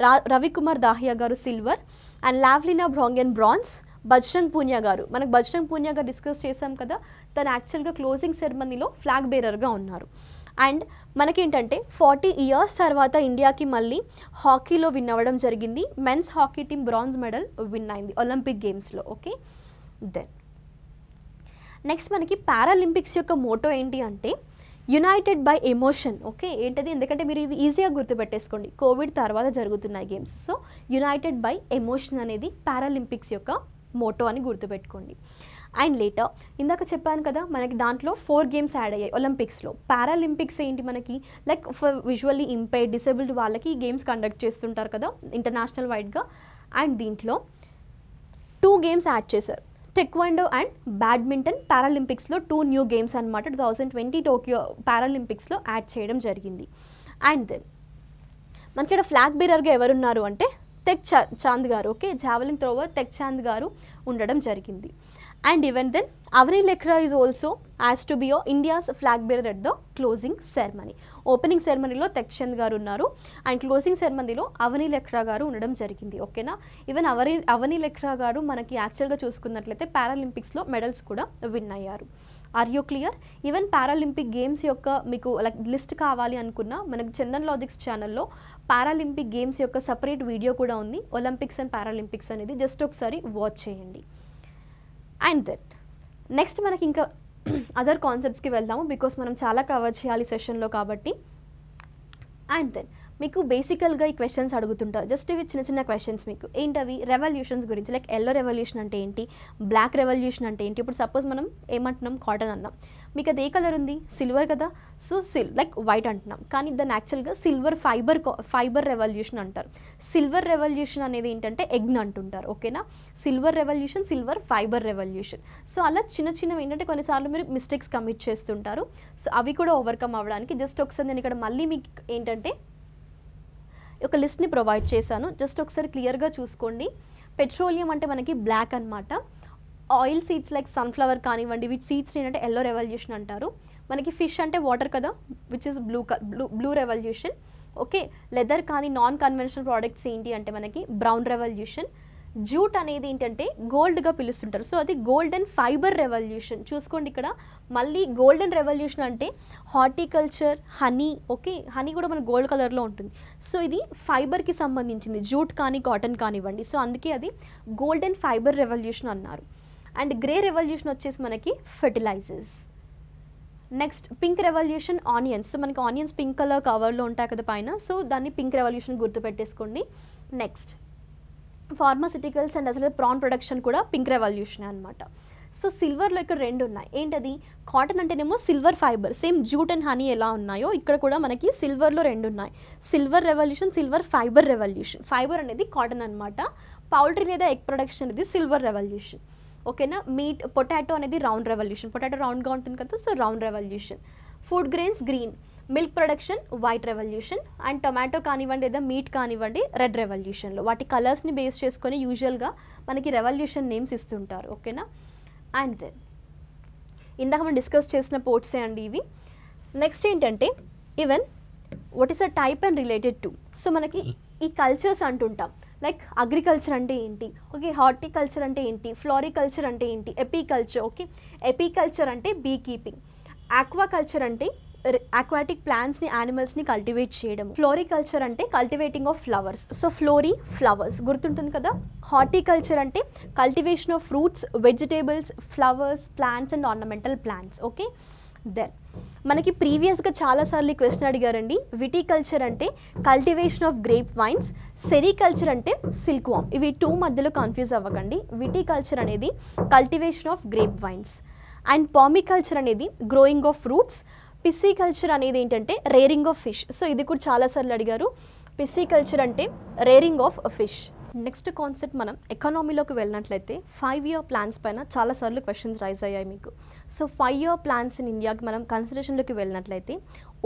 రా రవికుమార్ దాహియా గారు సిల్వర్ అండ్ లావ్లినా బ్రాంగెన్ బ్రాన్స్ బజ్రంగ్ పూనియా గారు మనకు బజ్రంగ్ పూనియా గారు డిస్కస్ చేశాం కదా తను యాక్చువల్గా క్లోజింగ్ సెరమనీలో ఫ్లాగ్ బేరర్గా ఉన్నారు అండ్ మనకేంటంటే ఫార్టీ ఇయర్స్ తర్వాత ఇండియాకి మళ్ళీ హాకీలో విన్ అవ్వడం జరిగింది men's hockey team bronze medal win అయింది ఒలింపిక్ గేమ్స్లో ఓకే దెన్ నెక్స్ట్ మనకి పారాలింపిక్స్ యొక్క మోటో ఏంటి అంటే యునైటెడ్ బై ఎమోషన్ ఓకే ఏంటది ఎందుకంటే మీరు ఇది ఈజీగా గుర్తుపెట్టేసుకోండి కోవిడ్ తర్వాత జరుగుతున్నాయి games so united by emotion అనేది పారాలింపిక్స్ యొక్క మోటో అని గుర్తుపెట్టుకోండి అండ్ లేటర్ ఇందాక చెప్పాను కదా మనకి దాంట్లో ఫోర్ గేమ్స్ యాడ్ అయ్యాయి ఒలింపిక్స్లో పారాలింపిక్స్ ఏంటి మనకి లైక్ విజువల్లీ ఇంపైర్డ్ డిసేబుల్డ్ వాళ్ళకి ఈ గేమ్స్ కండక్ట్ చేస్తుంటారు కదా ఇంటర్నేషనల్ వైడ్గా అండ్ దీంట్లో టూ గేమ్స్ యాడ్ చేశారు టెక్వాండో అండ్ బ్యాడ్మింటన్ పారాలింపిక్స్లో టూ న్యూ గేమ్స్ అనమాట టూ థౌజండ్ ట్వంటీ టోక్యో పారాలింపిక్స్లో యాడ్ చేయడం జరిగింది అండ్ దెన్ మనకి ఇక్కడ ఫ్లాగ్ బీరర్గా ఎవరున్నారు అంటే తెక్ చాంద్ గారు okay javelin thrower Tek Chand గారు ఉండడం జరిగింది and even then Avani Lekhara is also as to be your India's flag bearer at the closing ceremony. Opening సెరమనీలో తెక్చంద్ గారు ఉన్నారు అండ్ క్లోజింగ్ సెరమనీలో అవనీ లెఖ్రా గారు ఉండడం జరిగింది ఓకేనా ఈవెన్ అవని అవనీ లెఖ్రా గారు మనకి యాక్చువల్గా చూసుకున్నట్లయితే పారాలింపిక్స్లో మెడల్స్ కూడా విన్ అయ్యారు are you clear even Paralympic games యొక్క మీకు లైక్ లిస్ట్ కావాలి అనుకున్నా మనకు చందన్ లాజిక్స్ ఛానల్లో పారాలింపిక్ గేమ్స్ యొక్క సపరేట్ వీడియో కూడా ఉంది ఒలింపిక్స్ అండ్ పారాలింపిక్స్ అనేది జస్ట్ ఒకసారి వాచ్ చేయండి అండ్ దెట్ నెక్స్ట్ మనకి ఇంకా అదర్ కాన్సెప్ట్స్కి వెళ్దాము బికాస్ మనం చాలా కవర్ చేయాలి సెషన్లో కాబట్టి అండ్ దెన్ మీకు బేసికల్గా ఈ క్వశ్చన్స్ అడుగుతుంటారు జస్ట్ ఇవి చిన్న చిన్న క్వశ్చన్స్ మీకు ఏంటవి రెవల్యూషన్స్ గురించి లైక్ ఎల్లో రెవల్యూషన్ అంటే ఏంటి బ్లాక్ రెవల్యూషన్ అంటే ఏంటి ఇప్పుడు సపోజ్ మనం ఏమంటున్నాం కాటన్ అన్నాం మీకు అది ఏ కలర్ ఉంది సిల్వర్ కదా సో సిల్ లైక్ వైట్ అంటున్నాం కానీ దాన్ని యాక్చువల్గా సిల్వర్ ఫైబర్ ఫైబర్ రెవల్యూషన్ అంటారు సిల్వర్ రెవల్యూషన్ అనేది ఏంటంటే ఎగ్న్ అంటుంటారు ఓకేనా silver revolution silver fibre revolution so అలా చిన్న చిన్నవి ఏంటంటే కొన్నిసార్లు మీరు మిస్టేక్స్ కమిట్ చేస్తుంటారు సో అవి కూడా ఓవర్కమ్ అవ్వడానికి జస్ట్ ఒకసారి నేను ఇక్కడ మళ్ళీ మీకు ఏంటంటే ఒక లిస్ట్ని ప్రొవైడ్ చేశాను జస్ట్ ఒకసారి క్లియర్గా చూసుకోండి పెట్రోలియం అంటే మనకి బ్లాక్ అనమాట ఆయిల్ సీడ్స్ లైక్ సన్ఫ్లవర్ కానివ్వండి విచ్ సీడ్స్ ఏంటంటే ఎల్లో రెవల్యూషన్ అంటారు మనకి ఫిష్ అంటే వాటర్ కదా which is blue blue blue revolution okay leather కానీ నాన్ కన్వెన్షనల్ ప్రోడక్ట్స్ ఏంటి అంటే మనకి బ్రౌన్ రెవల్యూషన్ జూట్ అనేది ఏంటంటే గోల్డ్గా పిలుస్తుంటారు సో అది గోల్డెన్ ఫైబర్ రెవల్యూషన్ చూసుకోండి ఇక్కడ మళ్ళీ గోల్డెన్ రెవల్యూషన్ అంటే హార్టికల్చర్ హనీ ఓకే హనీ కూడా మన గోల్డ్ కలర్లో ఉంటుంది సో ఇది ఫైబర్కి సంబంధించింది జూట్ కానీ కాటన్ కానివ్వండి సో అందుకే అది గోల్డెన్ ఫైబర్ రెవల్యూషన్ అన్నారు అండ్ గ్రే రెవల్యూషన్ వచ్చేసి మనకి fertilizers next pink revolution onions so మనకి ఆనియన్స్ పింక్ కలర్ కవర్లో ఉంటాయి కదా పైన సో దాన్ని పింక్ రెవల్యూషన్ గుర్తుపెట్టేసుకోండి నెక్స్ట్ ఫార్మాసిటికల్స్ అండ్ అసలు ప్రాన్ ప్రొడక్షన్ కూడా పింక్ రెవల్యూషన్ అనమాట సో సిల్వర్లో ఇక్కడ రెండు ఉన్నాయి ఏంటది కాటన్ అంటేనేమో silver fibre same jute and honey ఎలా ఉన్నాయో ఇక్కడ కూడా మనకి సిల్వర్లో రెండు ఉన్నాయి silver revolution silver fibre revolution fibre అనేది కాటన్ అనమాట పౌల్ట్రీ లేదా ఎగ్ ప్రొడక్షన్ అనేది సిల్వర్ రెవల్యూషన్ ఓకేనా మీట్ పొటాటో అనేది రౌండ్ రెవల్యూషన్ పొటాటో రౌండ్గా ఉంటుంది కదా so round revolution food grains green milk production white revolution and tomato కానివ్వండి లేదా మీట్ కానివ్వండి రెడ్ రెవల్యూషన్లో వాటి కలర్స్ని బేస్ చేసుకొని యూజువల్గా మనకి రెవల్యూషన్ నేమ్స్ ఇస్తుంటారు ఓకేనా అండ్ దెన్ ఇందాక మనం డిస్కస్ చేసిన పోర్ట్సే అండి ఇవి నెక్స్ట్ ఏంటంటే even what is a type and related to so మనకి ఈ కల్చర్స్ అంటుంటాం లైక్ అగ్రికల్చర్ అంటే ఏంటి ఓకే హార్టికల్చర్ అంటే ఏంటి ఫ్లోరికల్చర్ అంటే ఏంటి ఎపీకల్చర్ ఓకే ఎపీకల్చర్ అంటే బీ కీపింగ్ ఆక్వాకల్చర్ అంటే అక్వాటిక్ ప్లాంట్స్ని ని కల్టివేట్ చేయడం ఫ్లోరికల్చర్ అంటే కల్టివేటింగ్ ఆఫ్ ఫ్లవర్స్ సో ఫ్లోరీ ఫ్లవర్స్ గుర్తుంటుంది కదా హార్టికల్చర్ అంటే cultivation of fruits vegetables flowers plants and ornamental plants okay then మనకి ప్రీవియస్గా చాలాసార్లు ఈ క్వశ్చన్ అడిగారండి విటికల్చర్ అంటే cultivation of grape vines sericulture అంటే సిల్క్ వామ్ ఇవి టూ మధ్యలో కన్ఫ్యూజ్ అవ్వకండి విటికల్చర్ అనేది cultivation of grape vines and pomiculture అనేది గ్రోయింగ్ ఆఫ్ ఫ్రూట్స్ కల్చర్ అనేది ఏంటంటే రేరింగ్ ఆఫ్ ఫిష్ సో ఇది కూడా చాలాసార్లు అడిగారు కల్చర్ అంటే rearing of fish next concept మనం ఎకానమీలోకి వెళ్ళినట్లయితే ఫైవ్ ఇయర్ ప్లాన్స్ పైన చాలాసార్లు క్వశ్చన్స్ రైజ్ అయ్యాయి మీకు so five year plans in ఇండియాకి మనం కన్సిడరేషన్లోకి వెళ్ళినట్లయితే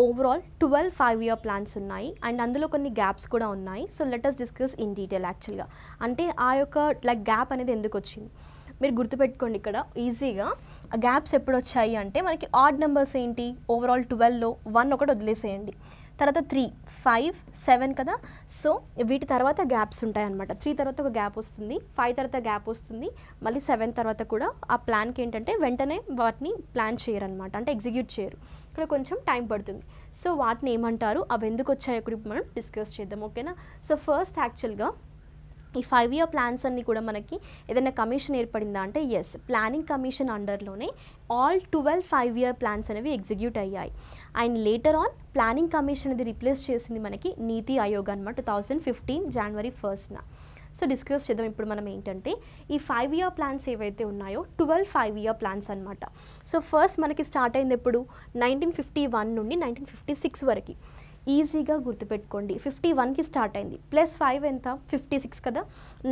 overall twelve five year plans ఉన్నాయి అండ్ అందులో కొన్ని గ్యాప్స్ కూడా ఉన్నాయి so let's discuss in detail యాక్చువల్గా అంటే ఆ యొక్క లైక్ గ్యాప్ అనేది ఎందుకు వచ్చింది మీరు గుర్తుపెట్టుకోండి ఇక్కడ ఈజీగా గ్యాప్స్ ఎప్పుడు వచ్చాయి అంటే మనకి ఆర్డ్ నెంబర్స్ ఏంటి ఓవరాల్ ట్వెల్వ్లో వన్ ఒకటి వదిలేసేయండి తర్వాత త్రీ ఫైవ్ సెవెన్ కదా సో వీటి తర్వాత గ్యాప్స్ ఉంటాయన్నమాట త్రీ తర్వాత ఒక గ్యాప్ వస్తుంది ఫైవ్ తర్వాత గ్యాప్ వస్తుంది మళ్ళీ సెవెన్ తర్వాత కూడా ఆ ప్లాన్కి ఏంటంటే వెంటనే వాటిని ప్లాన్ చేయరు అనమాట అంటే ఎగ్జిక్యూట్ చేయరు ఇక్కడ కొంచెం టైం పడుతుంది సో వాటిని ఏమంటారు అవి ఎందుకు వచ్చాయో ఇప్పుడు మనం డిస్కస్ చేద్దాం ఓకేనా సో ఫస్ట్ యాక్చువల్గా ఈ ఫైవ్ ఇయర్ ప్లాన్స్ అన్నీ కూడా మనకి ఏదైనా కమిషన్ ఏర్పడిందా అంటే ఎస్ ప్లానింగ్ కమిషన్ అండర్లోనే all twelve five year plans అనేవి ఎగ్జిక్యూట్ అయ్యాయి and later on planning commission అనేది రిప్లేస్ చేసింది మనకి నీతి ఆయోగ్ అనమాట టూ థౌజండ్ ఫిఫ్టీన్ జనవరి ఫస్ట్న సో డిస్కస్ చేద్దాం ఇప్పుడు మనం ఏంటంటే ఈ ఫైవ్ ఇయర్ ప్లాన్స్ ఏవైతే ఉన్నాయో ట్వెల్వ్ ఫైవ్ ఇయర్ ప్లాన్స్ అనమాట సో ఫస్ట్ మనకి స్టార్ట్ అయింది ఎప్పుడు నైన్టీన్ ఫిఫ్టీ వన్ నుండి నైన్టీన్ ఫిఫ్టీ సిక్స్ వరకు ఈజీగా గుర్తుపెట్టుకోండి ఫిఫ్టీ వన్కి స్టార్ట్ అయింది ప్లస్ ఫైవ్ ఎంత ఫిఫ్టీ సిక్స్ కదా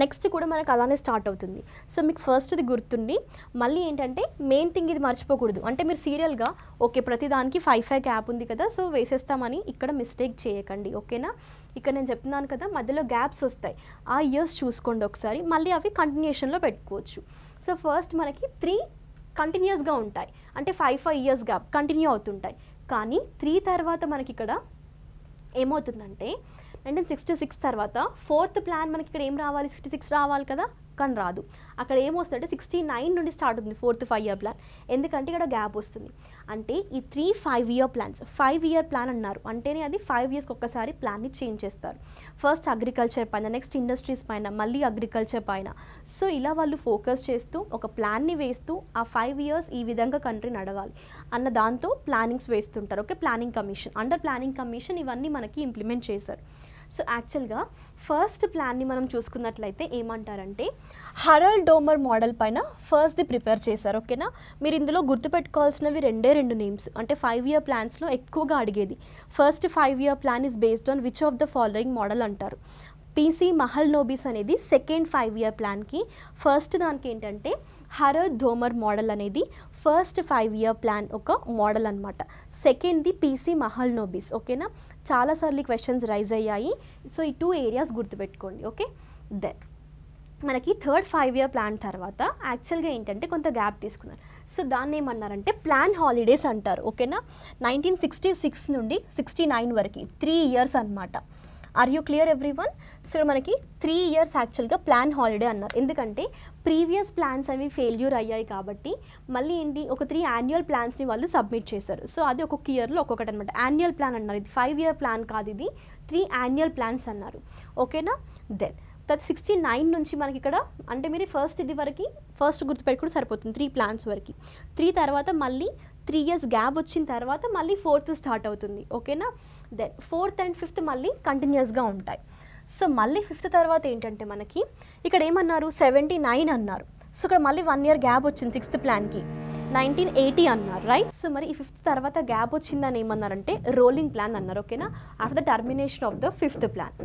నెక్స్ట్ కూడా మనకు అలానే స్టార్ట్ అవుతుంది సో మీకు ఫస్ట్ది గుర్తుండి మళ్ళీ ఏంటంటే మెయిన్ థింగ్ ఇది మర్చిపోకూడదు అంటే మీరు సీరియల్గా ఓకే ప్రతిదానికి ఫైవ్ ఫైవ్ గ్యాప్ ఉంది కదా సో వేసేస్తామని ఇక్కడ మిస్టేక్ చేయకండి ఓకేనా ఇక్కడ నేను చెప్తున్నాను కదా మధ్యలో గ్యాప్స్ వస్తాయి ఆ ఇయర్స్ చూసుకోండి ఒకసారి మళ్ళీ అవి కంటిన్యూషన్లో పెట్టుకోవచ్చు సో ఫస్ట్ మనకి త్రీ కంటిన్యూస్గా ఉంటాయి అంటే five five years gap continue అవుతుంటాయి కానీ త్రీ తర్వాత మనకి ఇక్కడ ఏమవుతుందంటే నైన్టీన్ సిక్స్టీ సిక్స్ తర్వాత ఫోర్త్ ప్లాన్ మనకి ఇక్కడ ఏం రావాలి సిక్స్టీ సిక్స్ రావాలి కదా కానీ రాదు అక్కడ ఏమొస్తుందంటే సిక్స్టీ నైన్ నుండి స్టార్ట్ అవుతుంది ఫోర్త్ ఫైవ్ ఇయర్ ప్లాన్ ఎందుకంటే ఇక్కడ గ్యాప్ వస్తుంది అంటే ఈ three five year plans five year plan అన్నారు అంటేనే అది ఫైవ్ ఇయర్స్కి ఒక్కసారి ప్లాన్ని చేంజ్ చేస్తారు ఫస్ట్ అగ్రికల్చర్ పైన నెక్స్ట్ ఇండస్ట్రీస్ పైన మళ్ళీ అగ్రికల్చర్ పైన సో ఇలా వాళ్ళు ఫోకస్ చేస్తూ ఒక ప్లాన్ని వేస్తూ ఆ ఫైవ్ ఇయర్స్ ఈ విధంగా కంట్రీ నడవాలి అన్న దాంతో ప్లానింగ్స్ వేస్తుంటారు okay planning commission under planning commission ఇవన్నీ మనకి ఇంప్లిమెంట్ చేశారు సో యాక్చువల్గా ఫస్ట్ ప్లాన్ని మనం చూసుకున్నట్లయితే ఏమంటారంటే హరల్ డోమర్ మోడల్ పైన ఫస్ట్ది ప్రిపేర్ చేశారు ఓకేనా మీరు ఇందులో గుర్తుపెట్టుకోవాల్సినవి రెండే రెండు నేమ్స్ అంటే ఫైవ్ ఇయర్ ప్లాన్స్లో ఎక్కువగా అడిగేది first five year plan is based on which of the following model అంటారు పీసీ మహల్ నోబీస్ అనేది సెకండ్ ఫైవ్ ఇయర్ ప్లాన్కి ఫస్ట్ దానికి ఏంటంటే హరద్ ధోమర్ మోడల్ అనేది ఫస్ట్ ఫైవ్ ఇయర్ ప్లాన్ ఒక మోడల్ అనమాట సెకండ్ది పీసీ మహల్ నోబీస్ ఓకేనా చాలాసార్లు క్వశ్చన్స్ రైజ్ అయ్యాయి సో ఈ టూ ఏరియాస్ గుర్తుపెట్టుకోండి ఓకే దెన్ మనకి థర్డ్ ఫైవ్ ఇయర్ ప్లాన్ తర్వాత యాక్చువల్గా ఏంటంటే కొంత గ్యాప్ తీసుకున్నారు సో దాన్ని ఏమన్నారంటే ప్లాన్ హాలిడేస్ అంటారు ఓకేనా నైన్టీన్ సిక్స్టీ సిక్స్ నుండి సిక్స్టీ నైన్ వరకు త్రీ ఇయర్స్ అనమాట are you clear every one so మనకి త్రీ ఇయర్స్ యాక్చువల్గా ప్లాన్ హాలిడే అన్నారు ఎందుకంటే ప్రీవియస్ ప్లాన్స్ అవి ఫెయిల్యూర్ అయ్యాయి కాబట్టి మళ్ళీ ఏంటి ఒక త్రీ యాన్యువల్ ప్లాన్స్ని వాళ్ళు సబ్మిట్ చేశారు సో అది ఒక్కొక్క ఇయర్లో ఒక్కొక్కటి అనమాట యాన్యువల్ ప్లాన్ అన్నారు ఇది ఫైవ్ ఇయర్ ప్లాన్ కాదు ఇది త్రీ యాన్యువల్ ప్లాన్స్ అన్నారు ఓకేనా దెన్ తర్వాత సిక్స్టీ నైన్ నుంచి మనకి ఇక్కడ అంటే మీరు ఫస్ట్ ఇది వరకు ఫస్ట్ గుర్తుపెట్టుకుంటే సరిపోతుంది త్రీ ప్లాన్స్ వరకు త్రీ తర్వాత మళ్ళీ త్రీ ఇయర్స్ గ్యాప్ వచ్చిన తర్వాత మళ్ళీ ఫోర్త్ స్టార్ట్ అవుతుంది ఓకేనా దెన్ ఫోర్త్ అండ్ ఫిఫ్త్ మళ్ళీ కంటిన్యూస్గా ఉంటాయి సో మళ్ళీ ఫిఫ్త్ తర్వాత ఏంటంటే మనకి ఇక్కడ ఏమన్నారు సెవెంటీ నైన్ అన్నారు సో ఇక్కడ మళ్ళీ వన్ ఇయర్ గ్యాప్ వచ్చింది సిక్స్త్ ప్లాన్కి నైన్టీన్ ఎయిటీ అన్నారు రైట్ సో మరి ఈ ఫిఫ్త్ తర్వాత గ్యాప్ వచ్చిందని ఏమన్నారంటే రోలింగ్ ప్లాన్ అన్నారు ఓకేనా after the termination of the fifth plan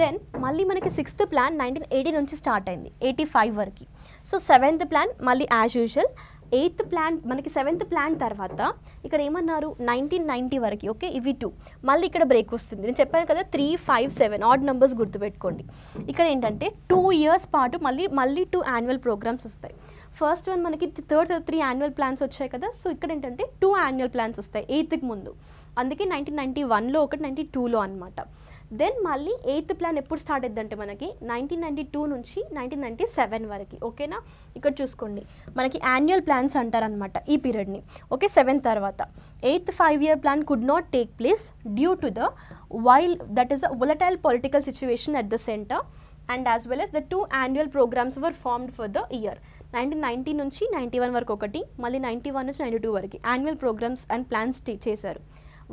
then మళ్ళీ మనకి సిక్స్త్ ప్లాన్ నైన్టీన్ ఎయిటీ నుంచి స్టార్ట్ అయింది ఎయిటీ ఫైవ్ వరకు సో సెవెంత్ ప్లాన్ మళ్ళీ యాజ్ యూజువల్ ఎయిత్ ప్లాన్ మనకి సెవెంత్ ప్లాన్ తర్వాత ఇక్కడ ఏమన్నారు నైన్టీన్ నైన్టీ వరకు ఓకే ఇవి టూ మళ్ళీ ఇక్కడ బ్రేక్ వస్తుంది నేను చెప్పాను కదా three five seven odd numbers గుర్తుపెట్టుకోండి ఇక్కడ ఏంటంటే టూ ఇయర్స్ పాటు మళ్ళీ మళ్ళీ టూ యాన్యువల్ ప్రోగ్రామ్స్ వస్తాయి ఫస్ట్ వన్ మనకి థర్డ్ త్రీ యాన్యువల్ ప్లాన్స్ వచ్చాయి కదా సో ఇక్కడ ఏంటంటే టూ యాన్యువల్ ప్లాన్స్ వస్తాయి ఎయిత్కి ముందు అందుకే నైన్టీన్ నైంటీ వన్లో ఒకటి నైంటీ టూలో అనమాట దెన్ మళ్ళీ ఎయిత్ ప్లాన్ ఎప్పుడు స్టార్ట్ అవుతుందంటే మనకి నైన్టీన్ నైంటీ టూ నుంచి నైన్టీన్ నైంటీ సెవెన్ వరకు ఓకేనా ఇక్కడ చూసుకోండి మనకి యాన్యువల్ ప్లాన్స్ అంటారనమాట ఈ పీరియడ్ని ఓకే సెవెన్ తర్వాత eighth five year plan could not take place due to the while that is a volatile political situation at the centre and as well as the two annual programmes were formed for the year nineteen ninety నుంచి నైంటీ వన్ వరకు ఒకటి మళ్ళీ నైంటీ వన్ నుంచి నైంటీ టూ వరకు యాన్యువల్ ప్రోగ్రామ్స్ అండ్ ప్లాన్స్ చేశారు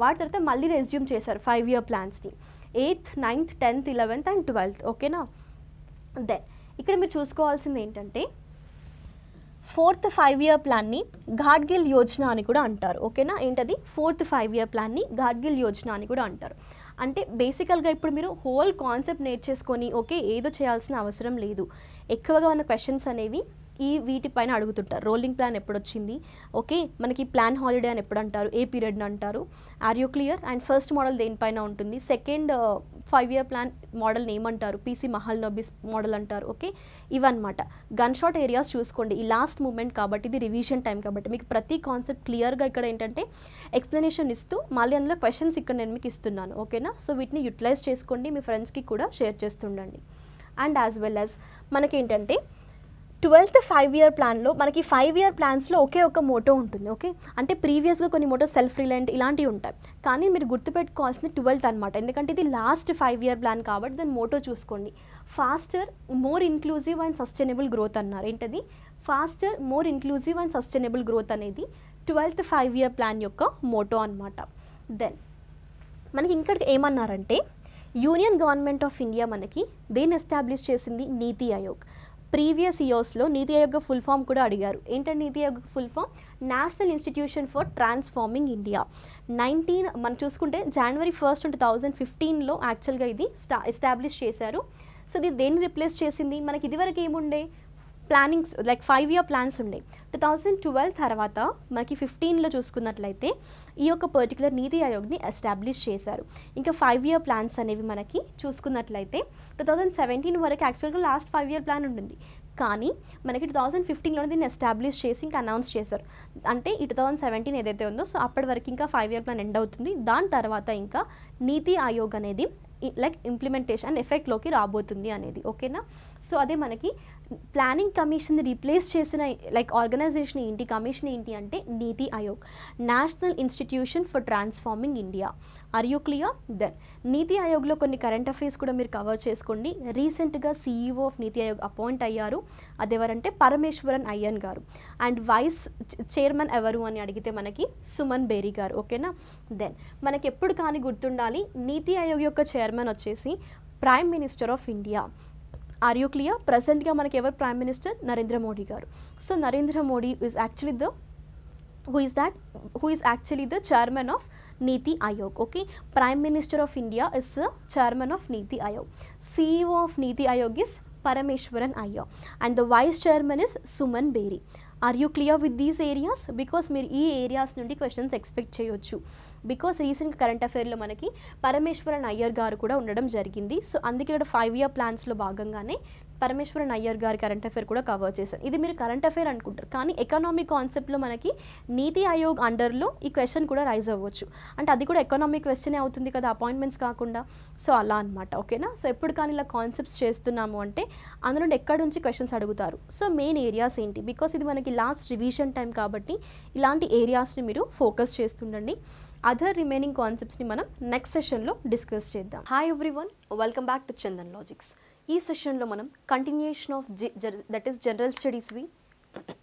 వాటి తర్వాత మళ్ళీ రెజ్యూమ్ చేశారు ఫైవ్ ఇయర్ ప్లాన్స్ని eighth ninth tenth eleventh and twelfth ఓకేనా దెన్ ఇక్కడ మీరు చూసుకోవాల్సింది ఏంటంటే ఫోర్త్ ఫైవ్ ఇయర్ ప్లాన్ని ఘాడ్గిల్ యోజన అని కూడా అంటారు ఓకేనా ఏంటది ఫోర్త్ ఫైవ్ ఇయర్ ప్లాన్ని ఘాడ్గిల్ యోజన అని కూడా అంటారు అంటే బేసికల్గా ఇప్పుడు మీరు హోల్ కాన్సెప్ట్ నేర్చేసుకొని ఓకే ఏదో చేయాల్సిన అవసరం లేదు ఎక్కువగా ఉన్న క్వశ్చన్స్ అనేవి ఈ వీటిపైన అడుగుతుంటారు రోలింగ్ ప్లాన్ ఎప్పుడు వచ్చింది ఓకే మనకి ప్లాన్ హాలిడే అని ఎప్పుడు అంటారు ఏ పీరియడ్ని అంటారు are you clear and first model దేనిపైన ఉంటుంది సెకండ్ ఫైవ్ ఇయర్ ప్లాన్ మోడల్ని ఏమంటారు పీసీ మహల్ నోబిస్ మోడల్ అంటారు ఓకే ఇవన్నమాట గన్ షాట్ ఏరియాస్ చూసుకోండి ఈ లాస్ట్ మూమెంట్ కాబట్టి ఇది రివిజన్ టైం కాబట్టి మీకు ప్రతి కాన్సెప్ట్ క్లియర్గా ఇక్కడ ఏంటంటే ఎక్స్ప్లెనేషన్ ఇస్తూ మళ్ళీ అందులో క్వశ్చన్స్ ఇక్కడ నేను మీకు ఇస్తున్నాను ఓకేనా సో వీటిని యూటిలైజ్ చేసుకోండి మీ ఫ్రెండ్స్కి కూడా షేర్ చేస్తుండండి అండ్ యాజ్ వెల్ యాజ్ మనకేంటంటే ట్వెల్త్ ఫైవ్ ఇయర్ ప్లాన్లో మనకి ఫైవ్ ఇయర్ ప్లాన్స్లో ఒకే ఒక మోటో ఉంటుంది ఓకే అంటే ప్రీవియస్గా కొన్ని మోటో సెల్ఫ్ రిలయంట్ ఇలాంటివి ఉంటాయి కానీ మీరు గుర్తుపెట్టుకోవాల్సింది ట్వెల్త్ అనమాట ఎందుకంటే ఇది లాస్ట్ ఫైవ్ ఇయర్ ప్లాన్ కాబట్టి దాని మోటో చూసుకోండి faster more inclusive and sustainable growth అన్నారు ఏంటది faster more inclusive and sustainable growth అనేది ట్వెల్త్ ఫైవ్ ఇయర్ ప్లాన్ యొక్క మోటో అనమాట దెన్ మనకి ఇంకా ఏమన్నారంటే యూనియన్ గవర్నమెంట్ ఆఫ్ ఇండియా మనకి దేన్ని ఎస్టాబ్లిష్ చేసింది నీతి ఆయోగ్ ప్రీవియస్ ఇయర్స్లో నీతి ఆయోగ్ ఫుల్ ఫామ్ కూడా అడిగారు ఏంటంటే NITI Aayog full form National Institution for Transforming India nineteen మనం చూసుకుంటే జనవరి ఫస్ట్ టూ థౌజండ్ ఫిఫ్టీన్లో యాక్చువల్గా ఇది స్టా ఎస్టాబ్లిష్ చేశారు సో ఇది దేన్ని రిప్లేస్ చేసింది మనకి ఇదివరకు ఏముండే plannings like five year plans ఉండే టూ థౌజండ్ ట్వెల్వ్ తర్వాత మనకి ఫిఫ్టీన్లో చూసుకున్నట్లయితే ఈ యొక్క పర్టికులర్ నీతి ఆయోగ్ని ఎస్టాబ్లిష్ చేశారు ఇంకా ఫైవ్ ఇయర్ ప్లాన్స్ అనేవి మనకి చూసుకున్నట్లయితే టూ థౌజండ్ సెవెంటీన్ వరకు యాక్చువల్గా లాస్ట్ ఫైవ్ ఇయర్ ప్లాన్ ఉంటుంది కానీ మనకి టూ థౌజండ్ ఫిఫ్టీన్లో దీన్ని ఎస్టాబ్లిష్ చేసి ఇంకా అనౌన్స్ చేశారు అంటే ఈ టూ థౌజండ్ సెవెంటీన్ ఏదైతే ఉందో సో అప్పటి వరకు ఇంకా ఫైవ్ ఇయర్ ప్లాన్ ఎండ్ అవుతుంది దాని తర్వాత ఇంకా నీతి ఆయోగ్ అనేది లైక్ ఇంప్లిమెంటేషన్ ఎఫెక్ట్లోకి రాబోతుంది అనేది ఓకేనా సో అదే మనకి ప్లానింగ్ కమిషన్ రీప్లేస్ చేసిన లైక్ ఆర్గనైజేషన్ ఏంటి కమిషన్ ఏంటి అంటే NITI Aayog National Institution for Transforming India are you clear then NITI ఆయోగ్లో కొన్ని కరెంట్ అఫైర్స్ కూడా మీరు కవర్ చేసుకోండి రీసెంట్గా CEO of NITI Aayog appoint అయ్యారు అదెవరంటే పరమేశ్వరన్ అయ్యన్ గారు అండ్ వైస్ చైర్మన్ ఎవరు అని అడిగితే మనకి సుమన్ బేరీ గారు ఓకేనా దెన్ మనకి ఎప్పుడు కానీ గుర్తుండాలి నీతి ఆయోగ్ యొక్క చైర్మన్ వచ్చేసి prime minister of India are you clear ప్రజెంట్గా మనకి ఎవరు ప్రైమ్ మినిస్టర్ నరేంద్ర మోడీ గారు so Narendra Modi is actually the who is that who is actually the chairman of NITI Aayog okay prime minister of India is the chairman of NITI Aayog CEO of NITI Aayog is Parameswaran Iyer and the vice chairman is Suman Bery are you clear with these areas because మీరు ఈ ఏరియాస్ నుండి క్వశ్చన్స్ ఎక్స్పెక్ట్ చేయొచ్చు బికాస్ రీసెంట్ కరెంట్ అఫైర్లో మనకి పరమేశ్వరన్ అయ్యర్ గారు కూడా ఉండడం జరిగింది సో అందుకే ఇక్కడ ఫైవ్ ఇయర్ ప్లాన్స్లో భాగంగానే పరమేశ్వరన్ అయ్యర్ గారి కరెంట్ అఫేర్ కూడా కవర్ చేశారు ఇది మీరు కరెంట్ అఫేర్ అనుకుంటారు కానీ ఎకనామిక్ కాన్సెప్ట్లో మనకి నీతి ఆయోగ్ అండర్లో ఈ క్వశ్చన్ కూడా రైజ్ అవ్వచ్చు అంటే అది కూడా ఎకనామిక్ క్వశ్చనే అవుతుంది కదా అపాయింట్మెంట్స్ కాకుండా సో అలా అనమాట ఓకేనా సో ఎప్పుడు కానీ ఇలా కాన్సెప్ట్స్ చేస్తున్నాము అంటే అందులో ఎక్కడ నుంచి క్వశ్చన్స్ అడుగుతారు సో మెయిన్ ఏరియాస్ ఏంటి బికాస్ ఇది మనకి లాస్ట్ రివిజన్ టైం కాబట్టి ఇలాంటి ఏరియాస్ని మీరు ఫోకస్ చేస్తుండండి అదర్ రిమైనింగ్ కాన్సెప్ట్స్ని మనం నెక్స్ట్ సెషన్లో డిస్కస్ చేద్దాం hi everyone welcome back to Chandan logics this session, we continuation of that is general studies. We